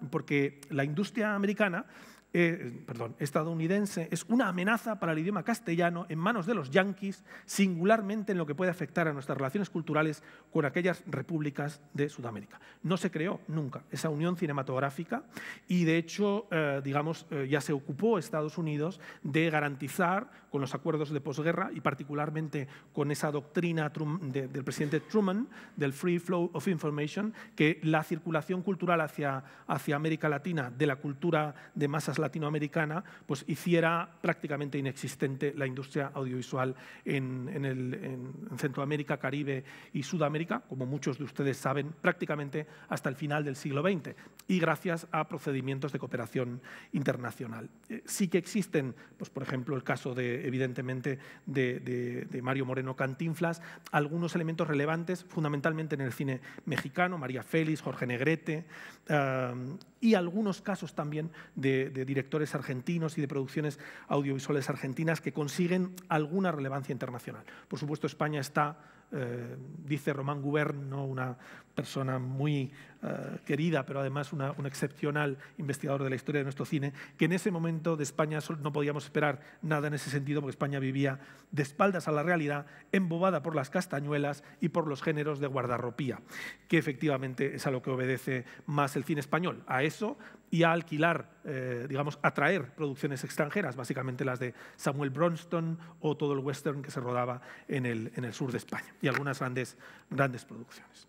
porque la industria americana eh, perdón, estadounidense es una amenaza para el idioma castellano en manos de los yanquis, singularmente en lo que puede afectar a nuestras relaciones culturales con aquellas repúblicas de Sudamérica. No se creó nunca esa unión cinematográfica y, de hecho, eh, digamos, eh, ya se ocupó Estados Unidos de garantizar con los acuerdos de posguerra y particularmente con esa doctrina del presidente Truman del Free Flow of Information, que la circulación cultural hacia, hacia América Latina de la cultura de masas latinoamericana, pues hiciera prácticamente inexistente la industria audiovisual en, Centroamérica, Caribe y Sudamérica, como muchos de ustedes saben, prácticamente hasta el final del siglo XX, y gracias a procedimientos de cooperación internacional. Eh, sí que existen, pues, por ejemplo, el caso de, evidentemente, de, Mario Moreno Cantinflas, algunos elementos relevantes, fundamentalmente en el cine mexicano, María Félix, Jorge Negrete, eh, y algunos casos también de, directores argentinos y de producciones audiovisuales argentinas que consiguen alguna relevancia internacional. Por supuesto, España está, eh, dice Román Gubern, ¿no? una, persona muy eh, querida, pero además un excepcional investigador de la historia de nuestro cine, que en ese momento de España no podíamos esperar nada en ese sentido, porque España vivía de espaldas a la realidad, embobada por las castañuelas y por los géneros de guardarropía, que efectivamente es a lo que obedece más el cine español, a eso y a alquilar, eh, digamos, atraer producciones extranjeras, básicamente las de Samuel Bronston o todo el western que se rodaba en el, sur de España, y algunas grandes, grandes producciones.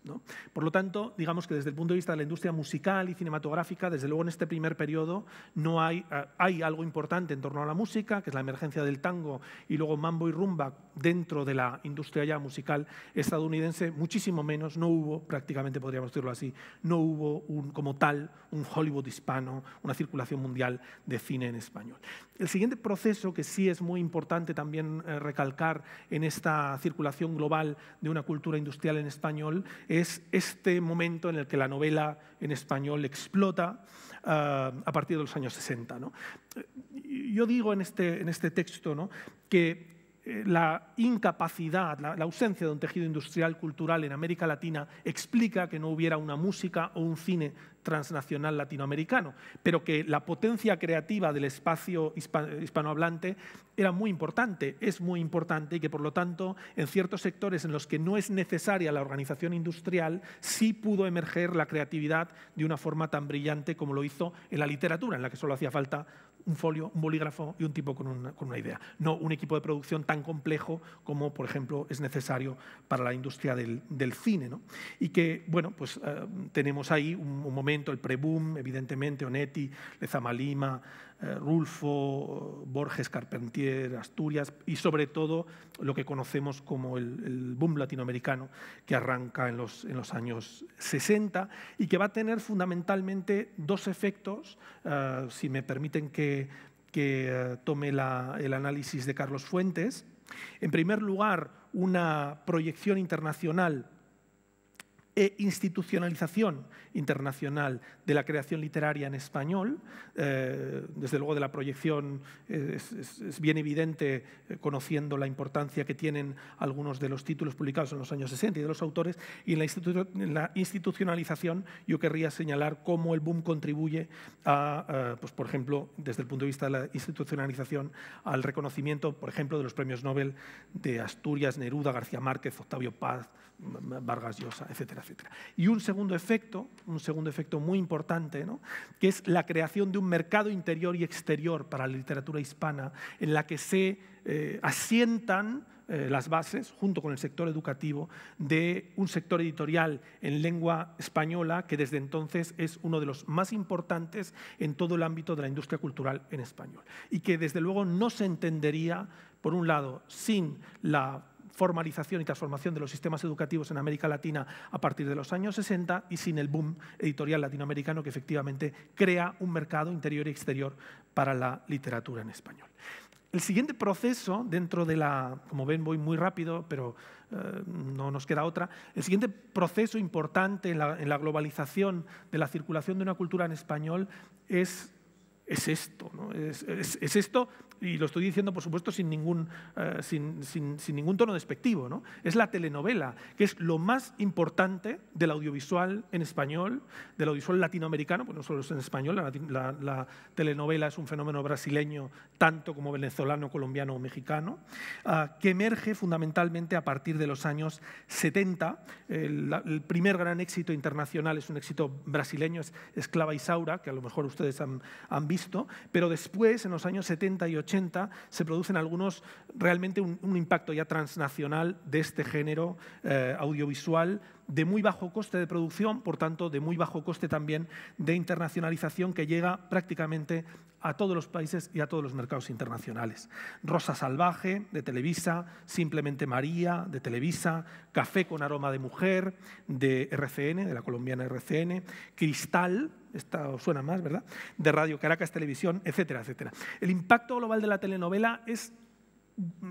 Por lo tanto, digamos que desde el punto de vista de la industria musical y cinematográfica, desde luego en este primer periodo no eh, hay, algo importante en torno a la música, que es la emergencia del tango y luego mambo y rumba dentro de la industria ya musical estadounidense, muchísimo menos, no hubo, prácticamente podríamos decirlo así, no hubo como tal un Hollywood hispano, una circulación mundial de cine en español. El siguiente proceso que sí es muy importante también eh, recalcar en esta circulación global de una cultura industrial en español es, es este momento en el que la novela en español explota ah, a partir de los años 60. Eh, yo digo en este, en este texto ¿no? que eh, la incapacidad, la, la, ausencia de un tejido industrial cultural en América Latina explica que no hubiera una música o un cine transnacional latinoamericano, pero que la potencia creativa del espacio eh, hispanohablante era muy importante, es muy importante y que por lo tanto en ciertos sectores en los que no es necesaria la organización industrial sí pudo emerger la creatividad de una forma tan brillante como lo hizo en la literatura, en la que solo hacía falta un folio, un bolígrafo y un tipo con una, idea. No un equipo de producción tan complejo como, por ejemplo, es necesario para la industria del, cine. Y que, bueno, pues eh, tenemos ahí un, un momento, el preboom, evidentemente, Onetti, Lezama Lima, eh, Rulfo, Borges, Carpentier, Asturias y sobre todo lo que conocemos como el, boom latinoamericano que arranca en los, en los, años 60 y que va a tener fundamentalmente dos efectos, eh, si me permiten que, eh, tome el análisis de Carlos Fuentes. En primer lugar, una proyección internacional e institucionalización internacional de la creación literaria en español. Eh, desde luego de la proyección eh, es, bien evidente, eh, conociendo la importancia que tienen algunos de los títulos publicados en los años 60 y de los autores, y en la, institucionalización yo querría señalar cómo el boom contribuye a, pues, por ejemplo, desde el punto de vista de la institucionalización, al reconocimiento, por ejemplo, de los premios Nobel de Asturias, Neruda, García Márquez, Octavio Paz, Vargas Llosa, etcétera, etcétera. Y un segundo efecto, un segundo efecto muy importante, que es la creación de un mercado interior y exterior para la literatura hispana, en la que se eh, asientan eh, las bases, junto con el sector educativo, de un sector editorial en lengua española que desde entonces es uno de los más importantes en todo el ámbito de la industria cultural en español. Y que desde luego no se entendería, por un lado, sin la formalización y transformación de los sistemas educativos en América Latina a partir de los años 60 y sin el boom editorial latinoamericano que efectivamente crea un mercado interior y exterior para la literatura en español. El siguiente proceso dentro de la, como ven voy muy rápido, pero eh, no nos queda otra, el siguiente proceso importante en la, globalización de la circulación de una cultura en español es, es esto, es esto y lo estoy diciendo, por supuesto, sin ningún, eh, sin, sin, ningún tono despectivo, ¿no? es la telenovela, que es lo más importante del audiovisual en español, del audiovisual latinoamericano, pues no solo es en español, la, telenovela es un fenómeno brasileño tanto como venezolano, colombiano o mexicano, ah, que emerge fundamentalmente a partir de los años 70. El, primer gran éxito internacional es un éxito brasileño, es Esclava Isaura, que a lo mejor ustedes han, han visto, pero después, en los años 70 y 80 se producen algunos, realmente un, impacto ya transnacional de este género eh, audiovisual de muy bajo coste de producción, por tanto, de muy bajo coste también de internacionalización que llega prácticamente a todos los países y a todos los mercados internacionales. Rosa Salvaje, de Televisa, Simplemente María, de Televisa, Café con Aroma de Mujer, de RCN, de la colombiana RCN, Cristal, esta suena más, ¿verdad?, de Radio Caracas Televisión, etcétera, etcétera. El impacto global de la telenovela es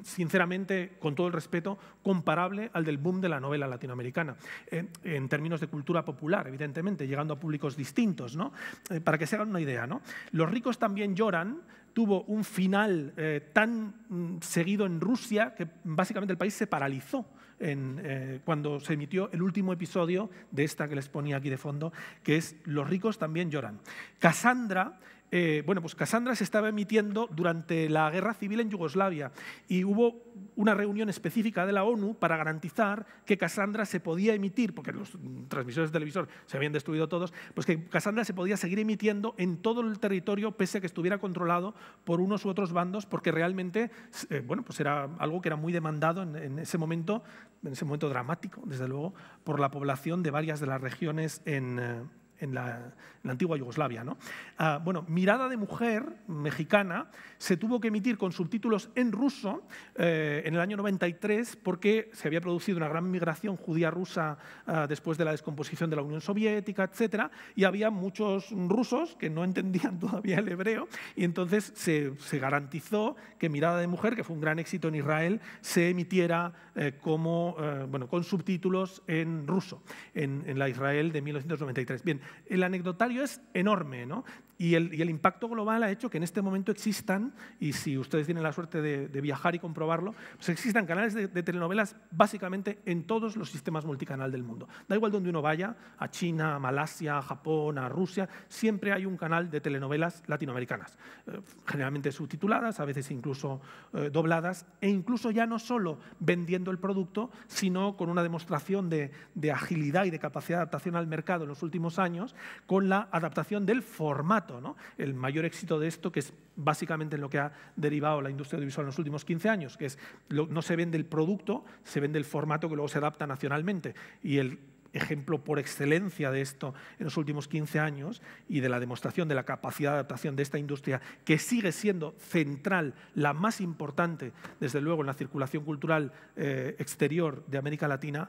sinceramente, con todo el respeto, comparable al del boom de la novela latinoamericana, en, términos de cultura popular, evidentemente, llegando a públicos distintos, ¿no? Eh, para que se hagan una idea. ¿no? Los ricos también lloran tuvo un final eh, tan mm, seguido en Rusia que básicamente el país se paralizó en, eh, cuando se emitió el último episodio de esta que les ponía aquí de fondo, que es Los ricos también lloran. Cassandra eh, bueno, pues Casandra se estaba emitiendo durante la guerra civil en Yugoslavia y hubo una reunión específica de la ONU para garantizar que Casandra se podía emitir, porque los transmisores de televisor se habían destruido todos, pues que Casandra se podía seguir emitiendo en todo el territorio pese a que estuviera controlado por unos u otros bandos, porque realmente eh, bueno, pues era algo que era muy demandado en, ese momento, en ese momento dramático, desde luego, por la población de varias de las regiones en... Eh, en la, antigua Yugoslavia. ¿no? Ah, bueno, Mirada de Mujer mexicana se tuvo que emitir con subtítulos en ruso eh, en el año 93 porque se había producido una gran migración judía rusa ah, después de la descomposición de la Unión Soviética, etc. Y había muchos rusos que no entendían todavía el hebreo y entonces se, garantizó que Mirada de Mujer, que fue un gran éxito en Israel, se emitiera eh, como, eh, bueno, con subtítulos en ruso, en, en la Israel de 1993. Bien, el anecdotario es enorme, ¿no? Y el, impacto global ha hecho que en este momento existan, y si ustedes tienen la suerte de, viajar y comprobarlo, pues existan canales de, telenovelas básicamente en todos los sistemas multicanal del mundo. Da igual donde uno vaya, a China, a Malasia, a Japón, a Rusia, siempre hay un canal de telenovelas latinoamericanas, eh, generalmente subtituladas, a veces incluso eh, dobladas, e incluso ya no solo vendiendo el producto, sino con una demostración de agilidad y de capacidad de adaptación al mercado en los últimos años con la adaptación del formato. El mayor éxito de esto, que es básicamente en lo que ha derivado la industria audiovisual en los últimos 15 años, que es no se vende el producto, se vende el formato que luego se adapta nacionalmente. Y el ejemplo por excelencia de esto en los últimos 15 años y de la demostración de la capacidad de adaptación de esta industria, que sigue siendo central, la más importante, desde luego, en la circulación cultural eh, exterior de América Latina,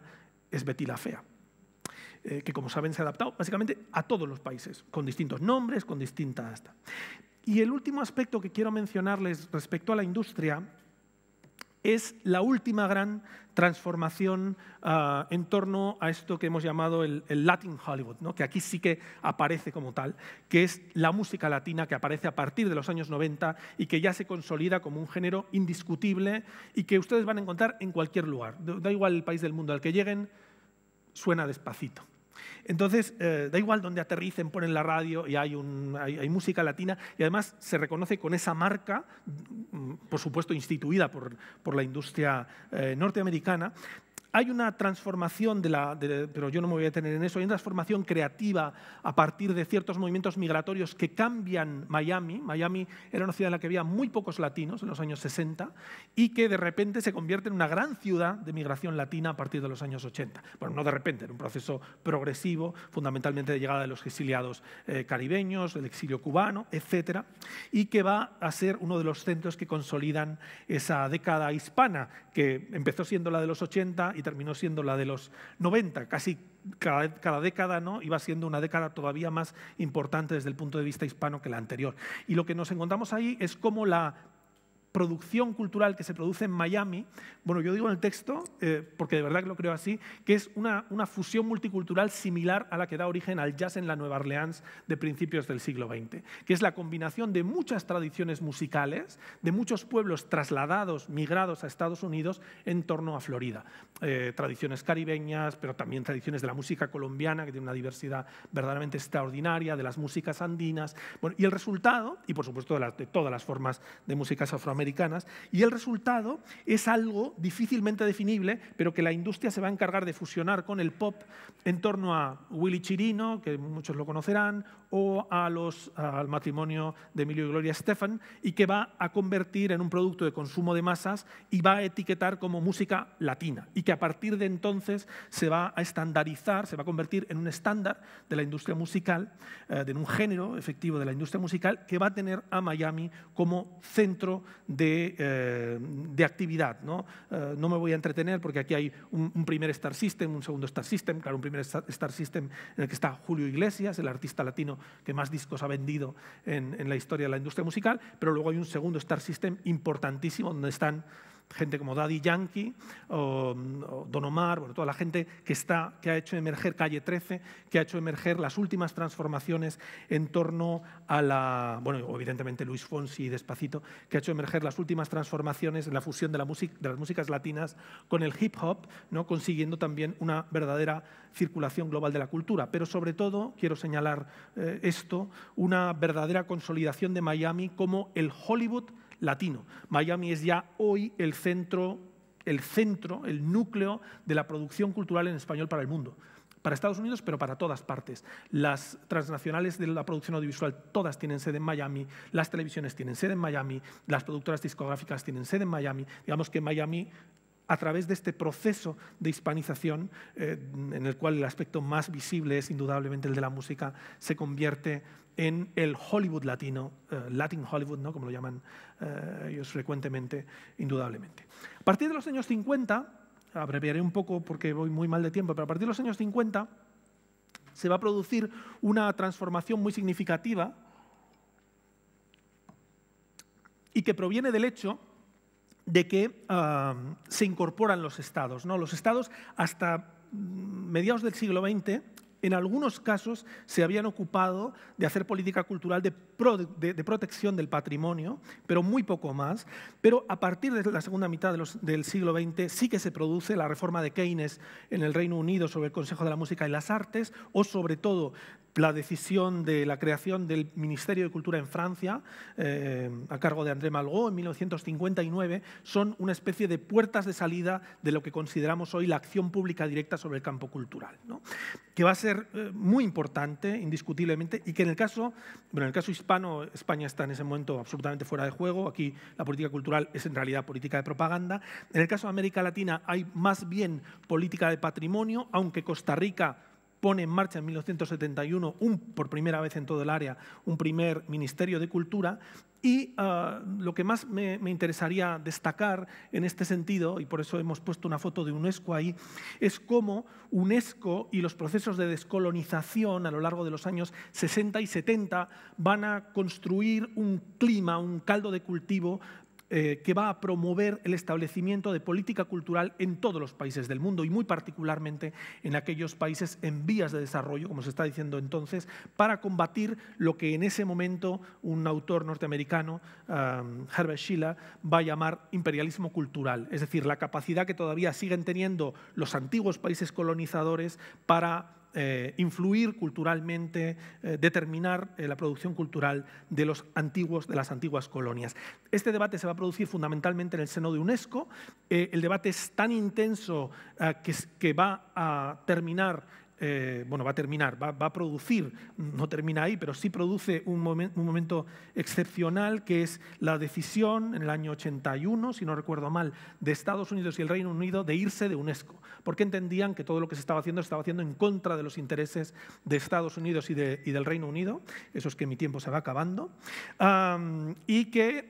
es Betty Fea. Eh, que como saben se ha adaptado básicamente a todos los países, con distintos nombres, con distintas... Y el último aspecto que quiero mencionarles respecto a la industria es la última gran transformación ah, en torno a esto que hemos llamado el, Latin Hollywood, ¿no? que aquí sí que aparece como tal, que es la música latina que aparece a partir de los años 90 y que ya se consolida como un género indiscutible y que ustedes van a encontrar en cualquier lugar. Da igual el país del mundo al que lleguen, suena despacito entonces, eh, da igual donde aterricen, ponen la radio y hay, un, música latina y además se reconoce con esa marca, mm, por supuesto instituida por, la industria eh, norteamericana, hay una transformación, de la, pero yo no me voy a detener en eso, hay una transformación creativa a partir de ciertos movimientos migratorios que cambian Miami. Miami era una ciudad en la que había muy pocos latinos en los años 60 y que de repente se convierte en una gran ciudad de migración latina a partir de los años 80. Bueno, no de repente, era un proceso progresivo, fundamentalmente de llegada de los exiliados eh, caribeños, del exilio cubano, etcétera, y que va a ser uno de los centros que consolidan esa década hispana que empezó siendo la de los 80 y terminó siendo la de los 90. Casi cada, década ¿no? iba siendo una década todavía más importante desde el punto de vista hispano que la anterior. Y lo que nos encontramos ahí es cómo la producción cultural que se produce en Miami, bueno, yo digo en el texto, eh, porque de verdad que lo creo así, que es una, una, fusión multicultural similar a la que da origen al jazz en la Nueva Orleans de principios del siglo XX, que es la combinación de muchas tradiciones musicales, de muchos pueblos trasladados, migrados a Estados Unidos en torno a Florida. Eh, tradiciones caribeñas, pero también tradiciones de la música colombiana, que tiene una diversidad verdaderamente extraordinaria, de las músicas andinas, bueno, y el resultado, y por supuesto de, de todas las formas de músicas afroamericanas, y el resultado es algo difícilmente definible, pero que la industria se va a encargar de fusionar con el pop en torno a Willy Chirino, que muchos lo conocerán, o a los, al matrimonio de Emilio y Gloria Stefan, y que va a convertir en un producto de consumo de masas y va a etiquetar como música latina, y que a partir de entonces se va a estandarizar, se va a convertir en un estándar de la industria musical, en eh, un género efectivo de la industria musical, que va a tener a Miami como centro eh, de, actividad. ¿no? Eh, ¿no? me voy a entretener porque aquí hay un, primer Star System, un segundo Star System, claro, un primer Star System en el que está Julio Iglesias, el artista latino que más discos ha vendido en, en la historia de la industria musical, pero luego hay un segundo Star System importantísimo donde están gente como Daddy Yankee Don Omar, bueno, toda la gente que, está, que ha hecho emerger Calle 13, que ha hecho emerger las últimas transformaciones en torno a la, bueno, evidentemente Luis Fonsi y Despacito, que ha hecho emerger las últimas transformaciones en la fusión de, las músicas latinas con el hip hop, ¿no? consiguiendo también una verdadera circulación global de la cultura. Pero sobre todo, quiero señalar eh, esto, una verdadera consolidación de Miami como el Hollywood latino. Miami es ya hoy el centro, el centro, el núcleo de la producción cultural en español para el mundo. Para Estados Unidos, pero para todas partes. Las transnacionales de la producción audiovisual todas tienen sede en Miami, las televisiones tienen sede en Miami, las productoras discográficas tienen sede en Miami. Digamos que Miami a través de este proceso de hispanización, eh, en el cual el aspecto más visible es indudablemente el de la música, se convierte en el Hollywood latino, eh, Latin Hollywood, ¿no? como lo llaman eh, ellos frecuentemente, indudablemente. A partir de los años 50, abreviaré un poco porque voy muy mal de tiempo, pero a partir de los años 50 se va a producir una transformación muy significativa y que proviene del hecho de que ah, se incorporan los estados. ¿no? Los estados hasta mm, mediados del siglo XX en algunos casos se habían ocupado de hacer política cultural de, protección del patrimonio, pero muy poco más. Pero a partir de la segunda mitad del siglo XX sí que se produce la reforma de Keynes en el Reino Unido sobre el Consejo de la Música y las Artes, o sobre todo la decisión de la creación del Ministerio de Cultura en Francia, eh, a cargo de André Malraux en 1959, son una especie de puertas de salida de lo que consideramos hoy la acción pública directa sobre el campo cultural, que va a ser eh, muy importante, indiscutiblemente, y que en el caso, en el caso hispano, España está en ese momento absolutamente fuera de juego, aquí la política cultural es en realidad política de propaganda, en el caso de América Latina hay más bien política de patrimonio, aunque Costa Rica pone en marcha en 1971, un, por primera vez en todo el área, un primer Ministerio de Cultura. Y ah, lo que más me, me, interesaría destacar en este sentido, y por eso hemos puesto una foto de UNESCO ahí, es cómo UNESCO y los procesos de descolonización a lo largo de los años 60 y 70 van a construir un clima, un caldo de cultivo eh, que va a promover el establecimiento de política cultural en todos los países del mundo y muy particularmente en aquellos países en vías de desarrollo, como se está diciendo entonces, para combatir lo que en ese momento un autor norteamericano, Herbert Schiller, va a llamar imperialismo cultural, es decir, la capacidad que todavía siguen teniendo los antiguos países colonizadores para eh, influir culturalmente, eh, determinar eh, la producción cultural de, los antiguos, de las antiguas colonias. Este debate se va a producir fundamentalmente en el seno de UNESCO. el debate es tan intenso ah, que va a terminar eh, bueno, va a terminar, va, a producir, no termina ahí, pero sí produce un, momento excepcional que es la decisión en el año 81, si no recuerdo mal, de Estados Unidos y el Reino Unido de irse de UNESCO, porque entendían que todo lo que se estaba haciendo se estaba haciendo en contra de los intereses de Estados Unidos y, del Reino Unido, eso es que mi tiempo se va acabando, ah, y, que,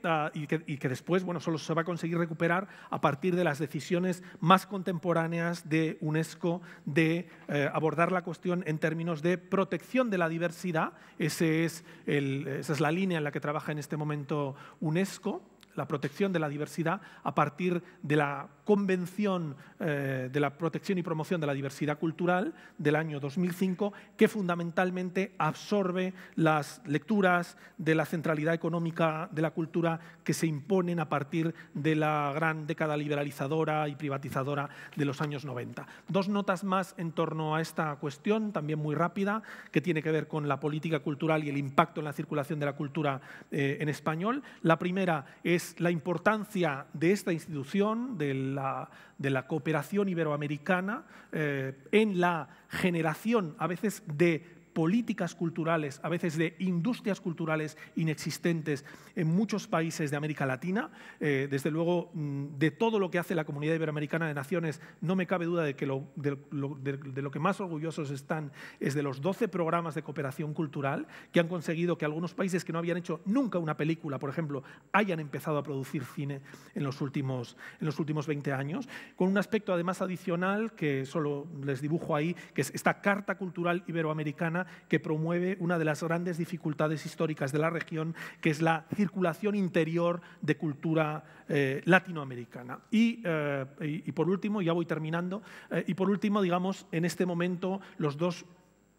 y, que, después bueno, solo se va a conseguir recuperar a partir de las decisiones más contemporáneas de UNESCO de eh, abordar la cuestión en términos de protección de la diversidad. Ese es esa es la línea en la que trabaja en este momento UNESCO, la protección de la diversidad a partir de la Convención eh, de la Protección y Promoción de la Diversidad Cultural del año 2005, que fundamentalmente absorbe las lecturas de la centralidad económica de la cultura que se imponen a partir de la gran década liberalizadora y privatizadora de los años 90. Dos notas más en torno a esta cuestión, también muy rápida, que tiene que ver con la política cultural y el impacto en la circulación de la cultura eh, en español. La primera es la importancia de esta institución, del la, de la cooperación iberoamericana eh, en la generación a veces de políticas culturales, a veces de industrias culturales inexistentes en muchos países de América Latina. Eh, desde luego, mm, de todo lo que hace la Comunidad Iberoamericana de Naciones, no me cabe duda de que de, lo, que más orgullosos están es de los 12 programas de cooperación cultural que han conseguido que algunos países que no habían hecho nunca una película, por ejemplo, hayan empezado a producir cine en los últimos, en los últimos 20 años, con un aspecto además adicional que solo les dibujo ahí, que es esta Carta Cultural Iberoamericana que promueve una de las grandes dificultades históricas de la región, que es la circulación interior de cultura eh, latinoamericana. Eh, y, por último, ya voy terminando, eh, y por último, digamos, en este momento los dos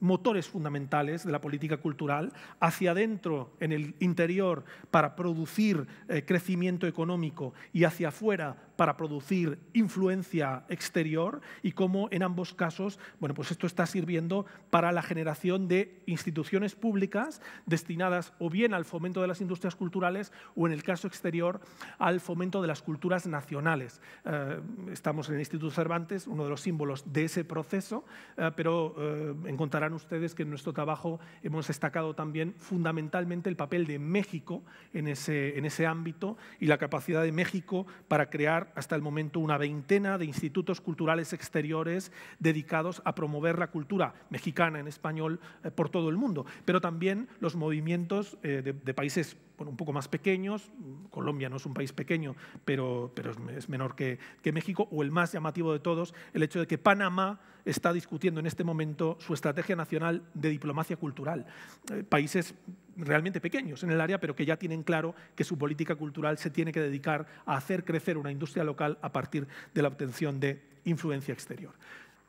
motores fundamentales de la política cultural, hacia adentro, en el interior, para producir crecimiento económico y hacia afuera para producir influencia exterior y cómo en ambos casos, bueno, pues esto está sirviendo para la generación de instituciones públicas destinadas o bien al fomento de las industrias culturales o en el caso exterior al fomento de las culturas nacionales. Eh, estamos en el Instituto Cervantes, uno de los símbolos de ese proceso, eh, pero eh, encontrarán ustedes que en nuestro trabajo hemos destacado también fundamentalmente el papel de México en ese, en ese ámbito y la capacidad de México para crear hasta el momento una veintena de institutos culturales exteriores dedicados a promover la cultura mexicana en español eh, por todo el mundo, pero también los movimientos eh, de, países un poco más pequeños, Colombia no es un país pequeño, pero, pero es menor que, México, o el más llamativo de todos, el hecho de que Panamá está discutiendo en este momento su estrategia nacional de diplomacia cultural. Eh, países realmente pequeños en el área, pero que ya tienen claro que su política cultural se tiene que dedicar a hacer crecer una industria local a partir de la obtención de influencia exterior.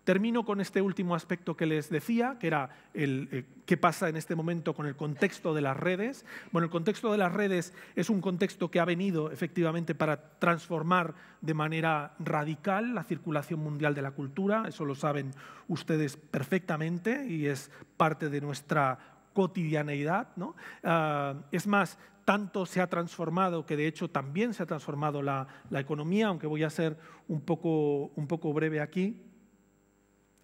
Termino con este último aspecto que les decía, que era el, eh, qué pasa en este momento con el contexto de las redes. Bueno, el contexto de las redes es un contexto que ha venido efectivamente para transformar de manera radical la circulación mundial de la cultura, eso lo saben ustedes perfectamente y es parte de nuestra cotidianeidad. ¿no? Ah, es más, tanto se ha transformado que de hecho también se ha transformado la, la economía, aunque voy a ser un poco, un poco breve aquí.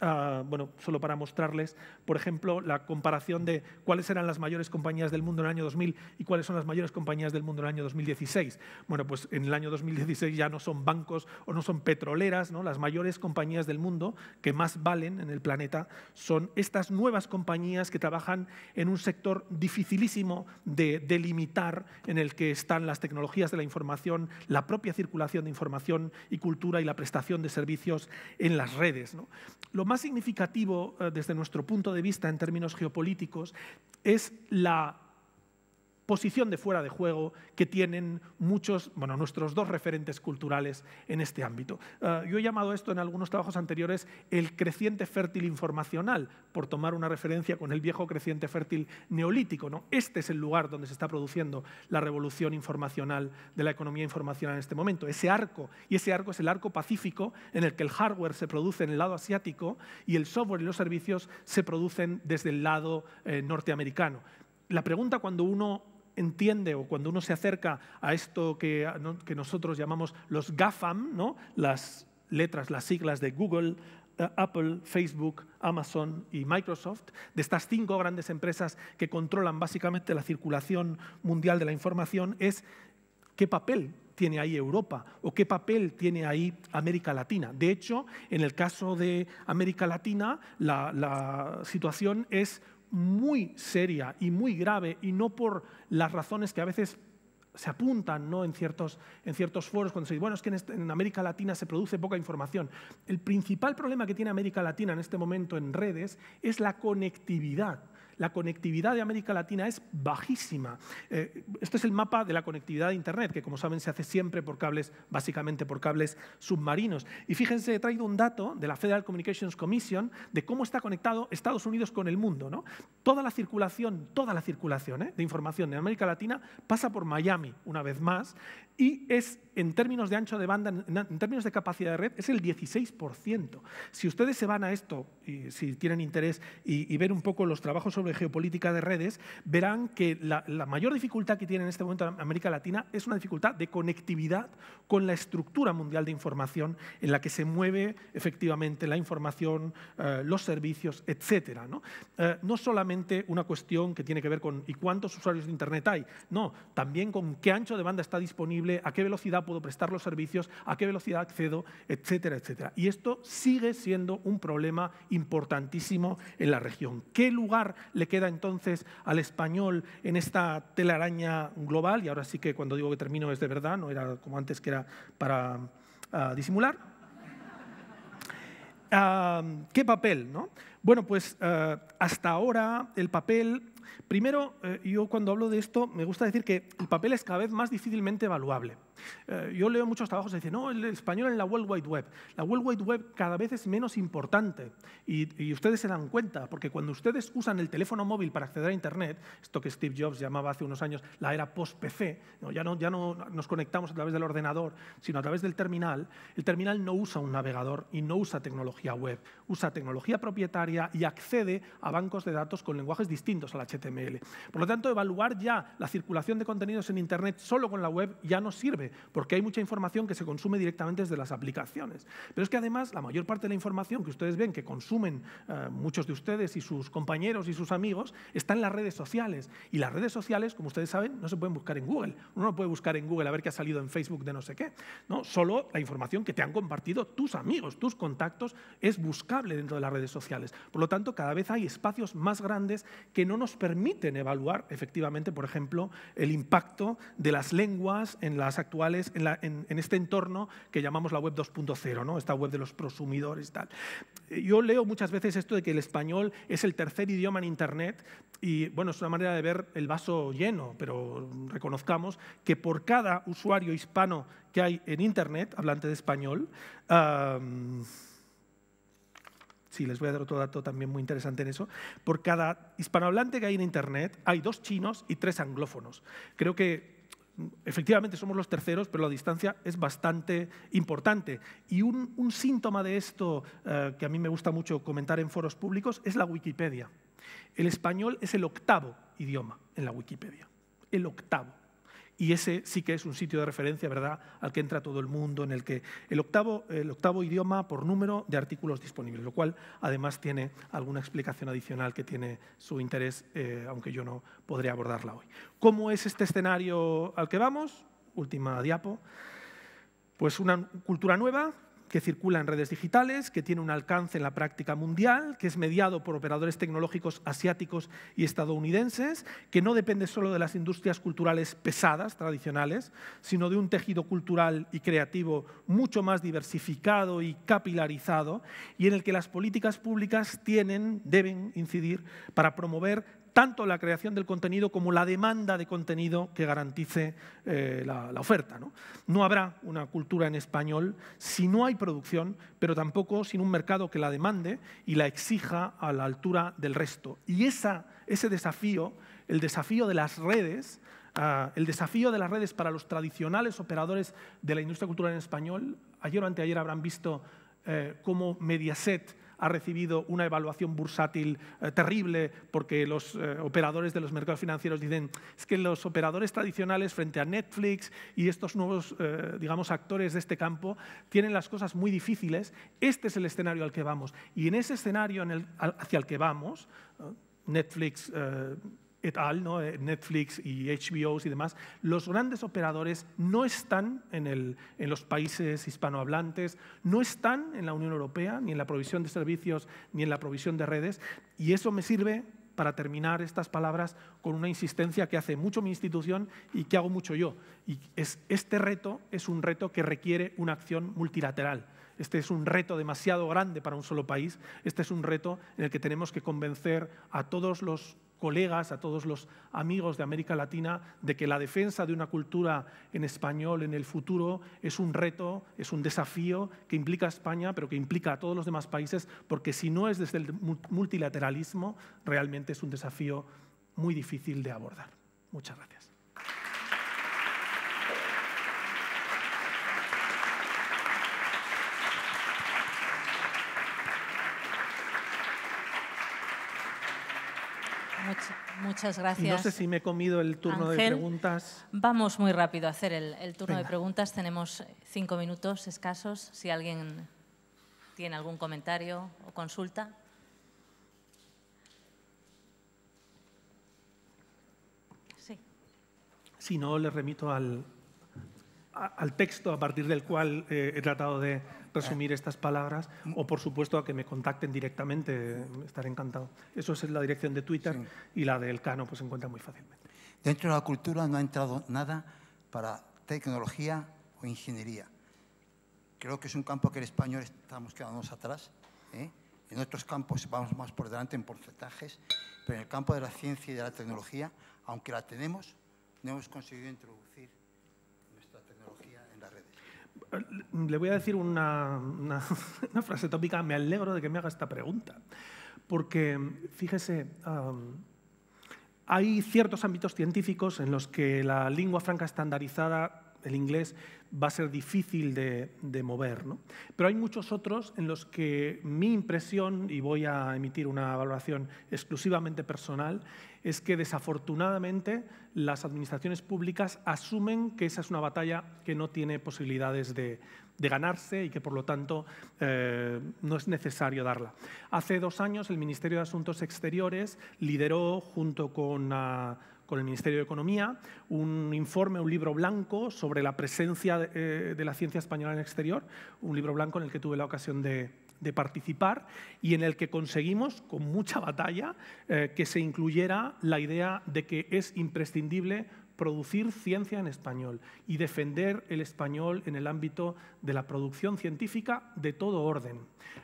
Ah, bueno, solo para mostrarles, por ejemplo, la comparación de cuáles eran las mayores compañías del mundo en el año 2000 y cuáles son las mayores compañías del mundo en el año 2016. Bueno, pues en el año 2016 ya no son bancos o no son petroleras, ¿no? Las mayores compañías del mundo que más valen en el planeta son estas nuevas compañías que trabajan en un sector dificilísimo de delimitar en el que están las tecnologías de la información, la propia circulación de información y cultura y la prestación de servicios en las redes. ¿no? más significativo eh, desde nuestro punto de vista en términos geopolíticos es la posición de fuera de juego que tienen muchos, bueno, nuestros dos referentes culturales en este ámbito. Ah, yo he llamado esto en algunos trabajos anteriores el creciente fértil informacional, por tomar una referencia con el viejo creciente fértil neolítico. ¿no? Este es el lugar donde se está produciendo la revolución informacional de la economía informacional en este momento, ese arco, y ese arco es el arco pacífico en el que el hardware se produce en el lado asiático y el software y los servicios se producen desde el lado eh, norteamericano. La pregunta cuando uno entiende o cuando uno se acerca a esto que, que nosotros llamamos los GAFAM, ¿no? las letras, las siglas de Google, eh, Apple, Facebook, Amazon y Microsoft, de estas cinco grandes empresas que controlan básicamente la circulación mundial de la información, es qué papel tiene ahí Europa o qué papel tiene ahí América Latina. De hecho, en el caso de América Latina, la situación es muy seria y muy grave y no por las razones que a veces se apuntan ¿no? en, ciertos, en ciertos foros cuando se dice, bueno, es que en, este, América Latina se produce poca información. El principal problema que tiene América Latina en este momento en redes es la conectividad la conectividad de América Latina es bajísima. este es el mapa de la conectividad de Internet, que como saben se hace siempre por cables, básicamente por cables submarinos. Y fíjense, he traído un dato de la Federal Communications Commission de cómo está conectado Estados Unidos con el mundo. ¿no? Toda la circulación, toda la circulación ¿eh? de información de América Latina pasa por Miami, una vez más, y es, en términos de ancho de banda, en términos de capacidad de red, es el 16%. Si ustedes se van a esto, si tienen interés, y, y ver un poco los trabajos sobre geopolítica de redes, verán que la, mayor dificultad que tiene en este momento América Latina es una dificultad de conectividad con la estructura mundial de información en la que se mueve efectivamente la información, eh, los servicios, etc. ¿no? Eh, no solamente una cuestión que tiene que ver con ¿y cuántos usuarios de Internet hay? No, también con qué ancho de banda está disponible a qué velocidad puedo prestar los servicios, a qué velocidad accedo, etcétera, etcétera. Y esto sigue siendo un problema importantísimo en la región. ¿Qué lugar le queda entonces al español en esta telaraña global? Y ahora sí que cuando digo que termino es de verdad, no era como antes que era para ah, disimular. Ah, ¿Qué papel? Bueno, pues ah, hasta ahora el papel Primero, eh, yo cuando hablo de esto, me gusta decir que el papel es cada vez más difícilmente evaluable. Eh, yo leo muchos trabajos que dicen, no, el español en la World Wide Web. La World Wide Web cada vez es menos importante y, ustedes se dan cuenta, porque cuando ustedes usan el teléfono móvil para acceder a Internet, esto que Steve Jobs llamaba hace unos años la era post-PC, ya, no, ya no nos conectamos a través del ordenador, sino a través del terminal, el terminal no usa un navegador y no usa tecnología web, usa tecnología propietaria y accede a bancos de datos con lenguajes distintos a la por lo tanto, evaluar ya la circulación de contenidos en Internet solo con la web ya no sirve, porque hay mucha información que se consume directamente desde las aplicaciones. Pero es que además la mayor parte de la información que ustedes ven, que consumen eh, muchos de ustedes y sus compañeros y sus amigos, está en las redes sociales. Y las redes sociales, como ustedes saben, no se pueden buscar en Google. Uno no puede buscar en Google a ver qué ha salido en Facebook de no sé qué. No, solo la información que te han compartido tus amigos, tus contactos, es buscable dentro de las redes sociales. Por lo tanto, cada vez hay espacios más grandes que no nos permiten evaluar efectivamente, por ejemplo, el impacto de las lenguas en las actuales, en, este entorno que llamamos la web 2.0, esta web de los prosumidores y tal. Yo leo muchas veces esto de que el español es el tercer idioma en Internet y bueno, es una manera de ver el vaso lleno, pero reconozcamos que por cada usuario hispano que hay en Internet, hablante de español, sí, les voy a dar otro dato también muy interesante en eso, por cada hispanohablante que hay en Internet hay dos chinos y tres anglófonos. Creo que mm, efectivamente somos los terceros, pero la distancia es bastante importante. Y un, síntoma de esto eh, que a mí me gusta mucho comentar en foros públicos es la Wikipedia. El español es el octavo idioma en la Wikipedia. El octavo y ese sí que es un sitio de referencia, ¿verdad?, al que entra todo el mundo, en el que el octavo, el octavo idioma por número de artículos disponibles, lo cual además tiene alguna explicación adicional que tiene su interés, eh, aunque yo no podré abordarla hoy. ¿Cómo es este escenario al que vamos? Última diapo. Pues una cultura nueva, que circula en redes digitales, que tiene un alcance en la práctica mundial, que es mediado por operadores tecnológicos asiáticos y estadounidenses, que no depende solo de las industrias culturales pesadas, tradicionales, sino de un tejido cultural y creativo mucho más diversificado y capilarizado, y en el que las políticas públicas tienen, deben incidir para promover tanto la creación del contenido como la demanda de contenido que garantice eh, la, oferta. ¿no? habrá una cultura en español si no hay producción, pero tampoco sin un mercado que la demande y la exija a la altura del resto. Y ese desafío, el desafío de las redes, ah, el desafío de las redes para los tradicionales operadores de la industria cultural en español. Ayer o anteayer habrán visto eh, cómo Mediaset ha recibido una evaluación bursátil eh, terrible porque los eh, operadores de los mercados financieros dicen es que los operadores tradicionales frente a Netflix y estos nuevos eh, digamos, actores de este campo tienen las cosas muy difíciles. Este es el escenario al que vamos. Y en ese escenario hacia el que vamos, Netflix et al, eh, Netflix y HBOs y demás, los grandes operadores no están en, en, los países hispanohablantes, no están en la Unión Europea, ni en la provisión de servicios, ni en la provisión de redes, y eso me sirve para terminar estas palabras con una insistencia que hace mucho mi institución y que hago mucho yo. Y es, este reto es un reto que requiere una acción multilateral. Este es un reto demasiado grande para un solo país. Este es un reto en el que tenemos que convencer a todos los colegas, a todos los amigos de América Latina, de que la defensa de una cultura en español en el futuro es un reto, es un desafío que implica a España, pero que implica a todos los demás países, porque si no es desde el multilateralismo, realmente es un desafío muy difícil de abordar. Muchas gracias. muchas gracias. No sé si me he comido el turno de preguntas. Vamos muy rápido a hacer el, turno de preguntas. Tenemos eh, cinco minutos escasos. Si alguien tiene algún comentario o consulta. Sí. Si no, le remito al, texto a partir del cual eh, he tratado de resumir eh. estas palabras mm. o, por supuesto, a que me contacten directamente. Estaré encantado. Eso es la dirección de Twitter y la del Cano pues, se encuentra muy fácilmente. Dentro de la cultura no ha entrado nada para tecnología o ingeniería. Creo que es un campo que el español estamos quedándonos atrás. ¿eh? En otros campos vamos más por delante en porcentajes, pero en el campo de la ciencia y de la tecnología, aunque la tenemos, no hemos conseguido introducir. le voy a decir una, frase tópica, me alegro de que me haga esta pregunta, porque fíjese, hay ciertos ámbitos científicos en los que la lengua franca estandarizada el inglés va a ser difícil de, mover. Pero hay muchos otros en los que mi impresión, y voy a emitir una valoración exclusivamente personal, es que desafortunadamente las administraciones públicas asumen que esa es una batalla que no tiene posibilidades de, ganarse y que por lo tanto eh, no es necesario darla. Hace dos años el Ministerio de Asuntos Exteriores lideró junto con con el Ministerio de Economía, un informe, un libro blanco sobre la presencia eh, de, la ciencia española en el exterior, un libro blanco en el que tuve la ocasión de, participar y en el que conseguimos, con mucha batalla, eh, que se incluyera la idea de que es imprescindible producir ciencia en español y defender el español en el ámbito de la producción científica de todo orden.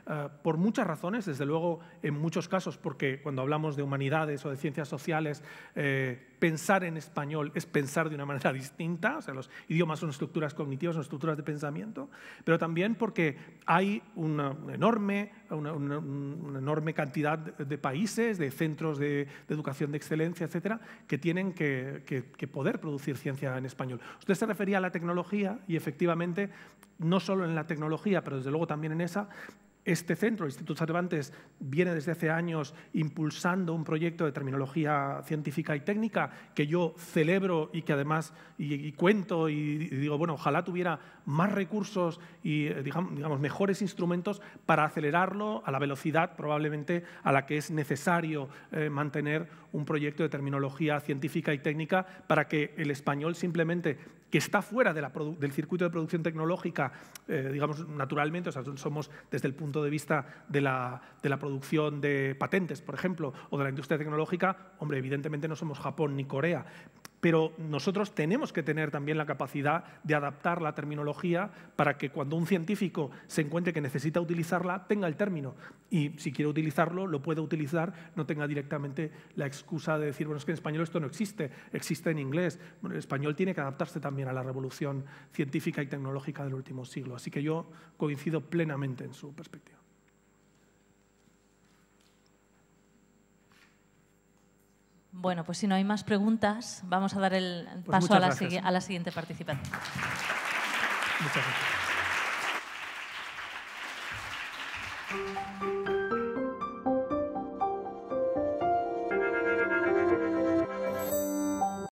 Eh, por muchas razones, desde luego en muchos casos, porque cuando hablamos de humanidades o de ciencias sociales, pensar en español es pensar de una manera distinta, o sea, los idiomas son estructuras cognitivas, son estructuras de pensamiento, pero también porque hay una enorme, una, enorme cantidad de países, de centros de, educación de excelencia, etcétera, que tienen que poder producir ciencia en español. Usted se refería a la tecnología y efectivamente, no solo en la tecnología, pero desde luego también en esa, este centro, el Instituto Cervantes, viene desde hace años impulsando un proyecto de terminología científica y técnica que yo celebro y que además y, cuento y, digo, bueno, ojalá tuviera más recursos y, eh, digamos, mejores instrumentos para acelerarlo a la velocidad probablemente a la que es necesario eh, mantener un proyecto de terminología científica y técnica para que el español simplemente que está fuera del circuito de producción tecnológica, eh, digamos, naturalmente, o sea, somos desde el punto de vista de la, de la producción de patentes, por ejemplo, o de la industria tecnológica, hombre, evidentemente no somos Japón ni Corea pero nosotros tenemos que tener también la capacidad de adaptar la terminología para que cuando un científico se encuentre que necesita utilizarla, tenga el término. Y si quiere utilizarlo, lo puede utilizar, no tenga directamente la excusa de decir, bueno, es que en español esto no existe, existe en inglés. Bueno, el español tiene que adaptarse también a la revolución científica y tecnológica del último siglo. Así que yo coincido plenamente en su perspectiva. Bueno, pues si no hay más preguntas, vamos a dar el pues paso a, la siguiente participante.